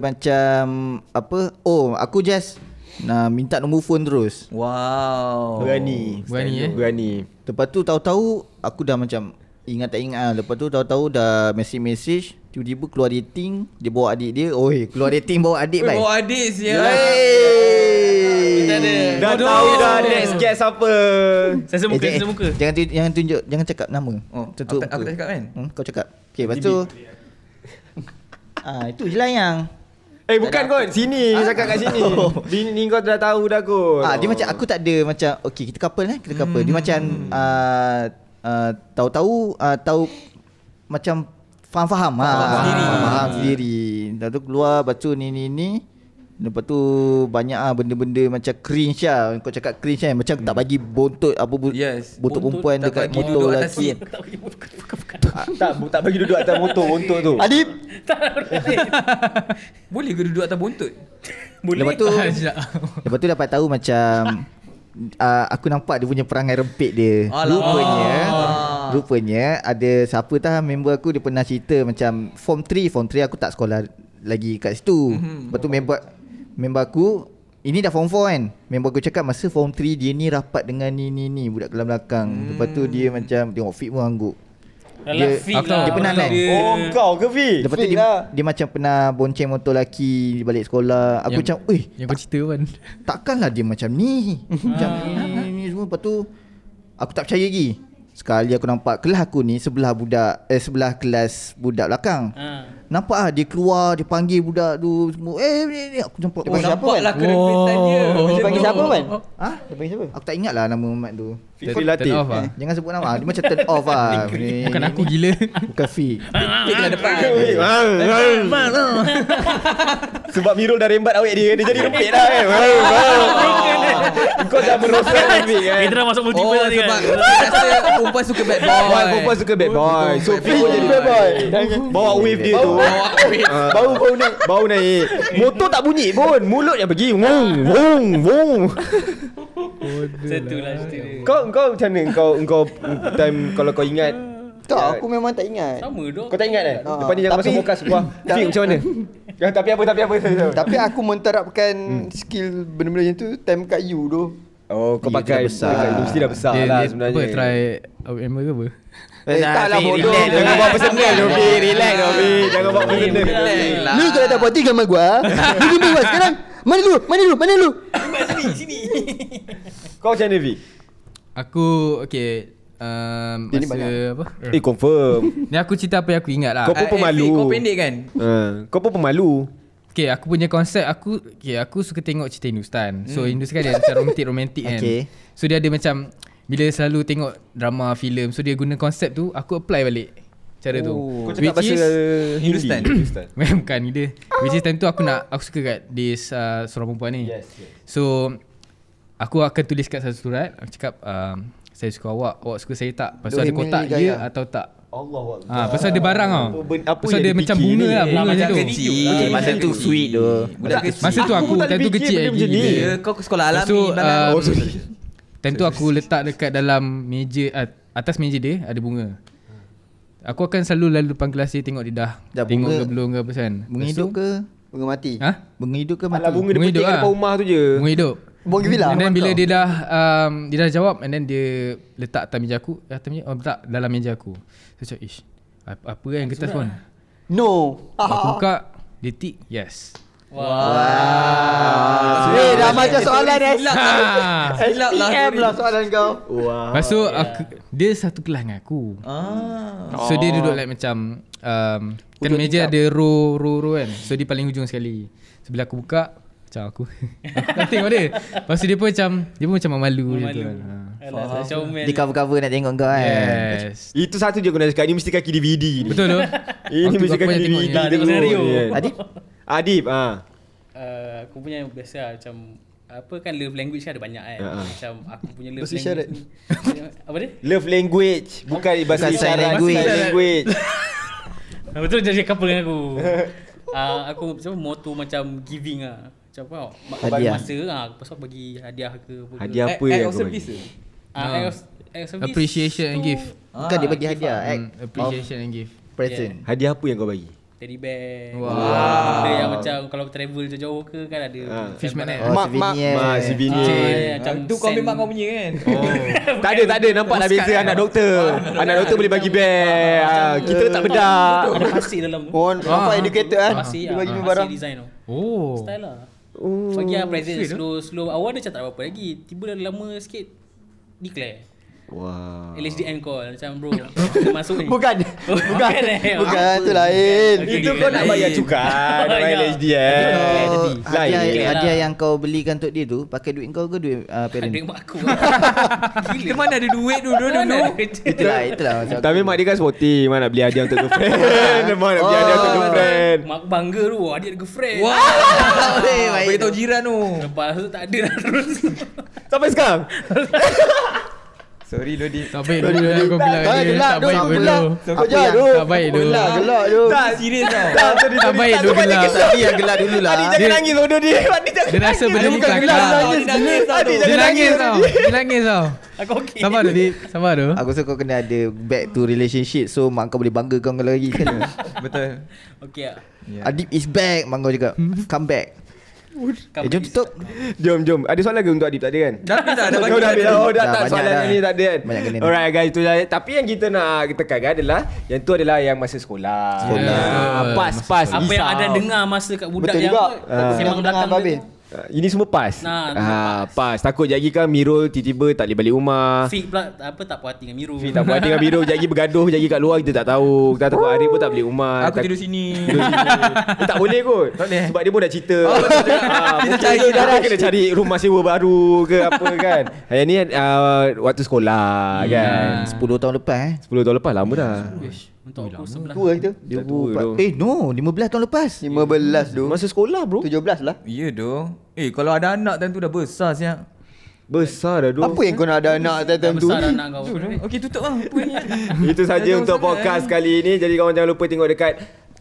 macam apa oh aku just nak minta nombor phone terus wow berani berani eh berani lepas tu tahu-tahu aku dah macam ingat tak ingat ah, lepas tu tahu-tahu dah message message tiba-tiba keluar dating dia bawa adik dia oi keluar dating bawa adik baik bawa adik siapa? yeah. Dah tahu dah next guest siapa. Saya semuka, eh, saya eh, semuka. jangan, tunjuk, jangan tunjuk, jangan cakap nama. Oh, tentu aku, aku tak cakap kan? Hmm, kau cakap. Okay, lepas tu. ah, itu je lah yang. Eh bukan kau sini ah. cakap kat sini. Oh. Bini ni kau dah tahu dah kot. Ah, dia macam aku tak ada macam Okay, kita couple eh, kita couple. Hmm. Dia macam a uh, uh, ah, tahu-tahu uh, tahu macam faham-faham ah. Faham, faham, faham, faham, faham, faham, faham, faham sendiri. Dah tu keluar batu ni ni ni. Lepas tu banyak ah benda-benda macam cringe lah Kau cakap cringe kan Macam hmm. tak bagi bontot apa bu- yes. bontot, bontot perempuan dekat motor lelaki Tak bagi duduk atas bukan, ah, tak, tak bagi duduk atas motor bontot tu Adib Boleh ke duduk atas bontot? Boleh Lepas tu ah, Lepas tu dapat tahu macam uh, Aku nampak dia punya perangai rempit dia Alah. Rupanya Alah. Rupanya ada siapa tah member aku Dia pernah cerita macam Form 3 Form 3 aku tak sekolah lagi kat situ mm-hmm. Lepas tu member member aku ini dah form 4 kan Member aku cakap masa form 3 dia ni rapat dengan ni ni ni budak kelam belakang hmm. Lepas tu dia macam tengok fit pun angguk dia, lah. Kan? dia pernah kan Oh kau ke fit Lepas tu dia, lah. dia, macam pernah bonceng motor lelaki balik sekolah Aku yang, macam eh Yang kau cerita kan Takkanlah dia macam ni Macam ni ah. ah, ah, ni semua Lepas tu aku tak percaya lagi Sekali aku nampak kelas aku ni sebelah budak Eh sebelah kelas budak belakang ha. Nampak ah dia keluar Dia panggil budak tu semua Eh ni ni Aku jumpa Dia oh, panggil siapa kan lah oh. dia. dia panggil siapa kan Ha Dia panggil siapa Aku tak ingat lah nama Mat tu Fik Latif ah. eh, lah. Jangan sebut nama Dia macam turn off lah Bukan aku gila Bukan Fik Fik depan Sebab Mirul dah rembat awet dia Dia jadi rempit lah kan Kau dah merosak ni Fik eh. Kita masuk multiple oh, tadi kan Sebab Perempuan suka bad boy Perempuan suka bad boy So Fik jadi bad boy Bawa wave dia tu Bau bau naik Bau naik Motor tak bunyi pun Mulut yang pergi Wong Wong Wong lah, Kau kau macam mana Kau Kau Time Kalau kau ingat tak, aku memang tak ingat. Sama dok. Kau tak ingat eh? Ha, Depan ni jangan masuk muka sebuah. Fik macam mana? ya, tapi apa, tapi apa. tapi aku menterapkan hmm. skill benda-benda yang tu time kat you tu. Oh, kau pakai besar. Mesti dah besar lah sebenarnya. Apa, try apa ke apa? Eh, tak lah bodoh Jangan buat personal Dobi Relax Dobi Jangan lah. buat personal Lu kalau tak puas tiga Gambar gua Lu jumpa gua sekarang Mana lu Mana lu Mana lu mana Sini Sini Kau macam Navy Aku Okay Um, Ini masa apa? Eh confirm Ni aku cerita apa yang aku ingat lah Kau pun eh, eh, pemalu eh, Kau pendek kan uh, Kau pun pemalu Okay aku punya konsep Aku okay, aku suka tengok cerita Hindustan So hmm. Hindustan kan dia macam romantik-romantik kan okay. So dia ada macam bila selalu tengok drama filem so dia guna konsep tu aku apply balik cara oh, tu kau which cakap is uh, Hindustan memang kan dia which is time tu aku nak aku suka kat this uh, seorang perempuan ni yes, yes. so aku akan tulis kat satu surat aku cakap uh, saya suka awak awak suka saya tak pasal ada kotak dia gaya. Kan? atau tak Allah Allah. Ha, pasal dia barang tau. Ah. Apa, apa pasal dia macam bunga lah. Bunga ah, macam tu. kecil. Ha, masa tu sweet tu. Budak kecil. Masa tu aku, aku tak tu kecil lagi. Kau ke sekolah alami. So, um, oh, Time tu aku letak dekat dalam meja atas meja dia ada bunga. Aku akan selalu lalu depan kelas dia tengok dia dah. dah tengok bunga, ke belum ke apa kan. Bunga Lepas hidup ke? Bunga mati. Ha? Bunga hidup ke mati? Alah bunga, bunga dia petik lah. depan rumah tu je. Bunga hidup. Bunga villa. And then bila dia dah um, dia dah jawab and then dia letak atas meja aku, eh, atas meja, oh, letak dalam meja aku. So, cakap, ish. Apa, apa kan kertas pun? No. Aku buka, dia yes. Wah. Wow. Wow. Wow. Wow. dah macam soalan dah. Eh. SPM lah soalan kau. Wah. Wow. Masuk yeah. aku, dia satu kelas dengan aku. Ah. So dia duduk oh. like macam um, kan meja tingkap. ada row row row kan. So dia paling hujung sekali. So bila aku buka macam aku. aku tengok dia. Pasti dia pun macam dia pun macam malu gitu. Kan. Ha. Faham. Dia cover-cover nak tengok kau kan. Yes. Itu satu je aku nak cakap. Ini mesti kaki DVD ni. Betul tu. Ini mesti kaki DVD. Tak ada Tadi Adib, ah. Uh, aku punya biasa lah, macam apa kan love language kan ada banyak kan. Uh-huh. Macam aku punya love language. Syarat. apa dia? Love language bukan bahasa sign language. language. Nah, betul jadi couple dengan aku. uh, aku macam moto macam giving ah. Macam apa? bagi masa ah, ha, pasal bagi hadiah ke apa. Hadiah apa yang aku bagi? Ah, appreciation and gift. Bukan ah, dia bagi hadiah. Lah. Hmm, appreciation and gift. Present. Hadiah apa yang kau bagi? teddy bear wow. Benda yang macam kalau travel jauh-jauh ke kan ada uh, Fish magnet kan. oh, Mak, mak, mak, souvenir ah, ya, Itu ah, kau memang kau punya kan oh. tak ada, tak ada, nampak dah beza anak doktor Anak doktor boleh bagi bear ah, Kita tak bedak Ada pasir dalam tu Oh, nampak indicator kan Pasir, pasir design tu Oh Style lah Oh, Bagi lah present eh? slow, slow awak dah macam tak apa-apa lagi Tiba dah lama sikit Declare Wah. LHD end call macam bro masuk ni. Bukan. Bukan. Bukan, eh. tu lain. Okay, itu kau nak bayar cukai dengan ya. LHD eh. Lain. Hadiah yang kau belikan untuk dia tu pakai duit kau ke duit uh, parent? Duit mak aku. Gila. mana ada duit dulu dulu dulu. Itulah itulah. Tapi mak dia kan sporty, mana beli hadiah untuk girlfriend. Mana nak beli hadiah untuk oh. girlfriend. Mak bangga tu, hadiah oh, girlfriend. Wah. Bagi tahu jiran tu. Lepas tu tak ada terus. Sampai sekarang. Sorry Dodi. Tak baik Dodi aku lah bilang. Tak baik gelak tu. Lah. Tak baik Tak baik tu. Tak baik tu. Tak gelak tu. Tak serius tau. Tak baik Dodi gelak. Tadi yang gelak dulu lah. Tadi jangan nangis Dodi. Tadi jangan nangis. Dia rasa benda ni tak gelak. Dia nangis tau. Dia nangis tau. Aku okey. Sabar Dodi. Sabar tu. Aku rasa kau kena ada back to relationship. So mak kau boleh bangga kau lagi. Betul. Okey lah. Adib is back. Mak kau cakap. Come back eh, jom tutup. Jom, jom. Ada soalan ke untuk Adib? Tak ada kan? Dah habis dah. Dah Oh, dah tak soalan ni tak ada kan? Banyak kena. Alright guys, itu Tapi yang kita nak tekankan adalah, yang tu adalah yang masa sekolah. Sekolah. Ah, pas, pas. Apa yang ada dengar masa kat budak yang... Betul juga. Ah. Sembang belakang Ah, ini semua pas. Nah, ah, pas. pas. Takut jagi kan Mirul tiba-tiba tak boleh balik rumah. Fit pula apa tak puas hati dengan Mirul. Fit tak puas hati dengan Mirul jagi bergaduh jagi kat luar kita tak tahu. Kita tak tahu hari pun tak balik rumah. Aku tak, tidur sini. Tidur sini. eh, tak boleh kot. Tak boleh. Sebab dia pun dah cerita. Kita oh, ah, cari dah. kena cari rumah sewa baru ke apa kan. Hari ni uh, waktu sekolah yeah. Hmm. kan. 10 tahun lepas eh. 10 tahun lepas lama dah. Yeah. Untuk aku sebelah Tua kita Eh no 15 tahun lepas 15, yeah. 15 Masa sekolah bro 17 lah Ya yeah, doh Eh kalau ada anak time tu dah besar siap Besar dah doh Apa yang kau nak ada anak time tu Besar anak kau Okey tutup lah Itu saja untuk podcast eh? kali ini Jadi korang jangan lupa tengok dekat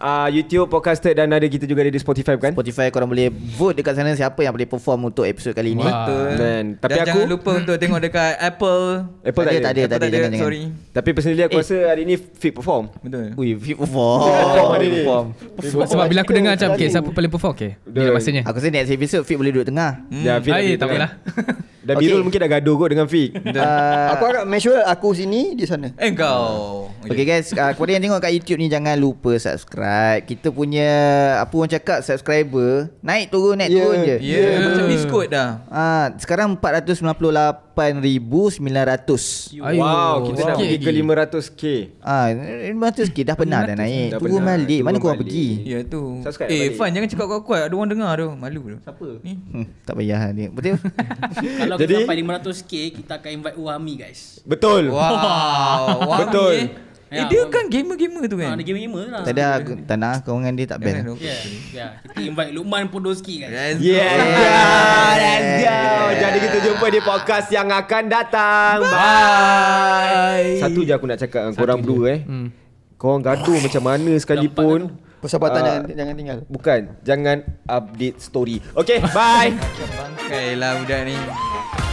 uh, YouTube, Podcaster dan ada kita juga ada di Spotify kan? Spotify korang boleh vote dekat sana siapa yang boleh perform untuk episod kali ni. Betul. Dan, tapi aku, jangan lupa untuk tengok dekat Apple. Apple tak ada. Tak ada, tak ada. Sorry. Tapi personally aku eh. rasa hari ni fit perform. Betul. Ui, fit perform. Fit perform. Sebab bila aku dengar macam, okay, siapa paling perform? Okay. Bila masanya. Aku rasa next episode fit boleh duduk tengah. Hmm. Ya, fit. Ay, tak apalah. Dan Birul mungkin dah gaduh kot dengan Fik. uh, ah, aku agak make sure aku sini, di sana. Engkau. Eh, okay, okay guys. Uh, ah, kepada yang tengok kat YouTube ni, jangan lupa subscribe. Alright Kita punya Apa orang cakap Subscriber Naik turun Naik yeah, turun je yeah. yeah. Macam biskut dah ha, Sekarang 498,900 Wow Kita wow. dah pergi ke 500k ha, 500k dah pernah 500, dah naik dah Turun balik Mana korang pergi Ya yeah, tu Subscribe Eh Fan jangan cakap kuat-kuat Ada orang dengar tu Malu tu Siapa Ni? Hmm, tak payah ni lah Betul Kalau kita sampai 500k Kita akan invite Uami guys Betul wow. Betul eh. Eh, ya, eh, dia kan gamer-gamer tu ah, kan? Ha, dia gamer-gamer lah. Tak ada, aku, kau dengan dia tak band. Yeah. yeah. Ya, kita invite Luqman Podolski kan? Let's yeah. go. Yeah. Let's go. Yeah. Jadi kita jumpa di podcast yang akan datang. Bye. Bye. Satu je aku nak cakap dengan korang blue eh. Hmm. Korang gaduh macam mana sekalipun. Persahabatan uh, jangan, jangan tinggal. Bukan. Jangan update story. Okay. Bye. Bangkailah budak ni. Bye.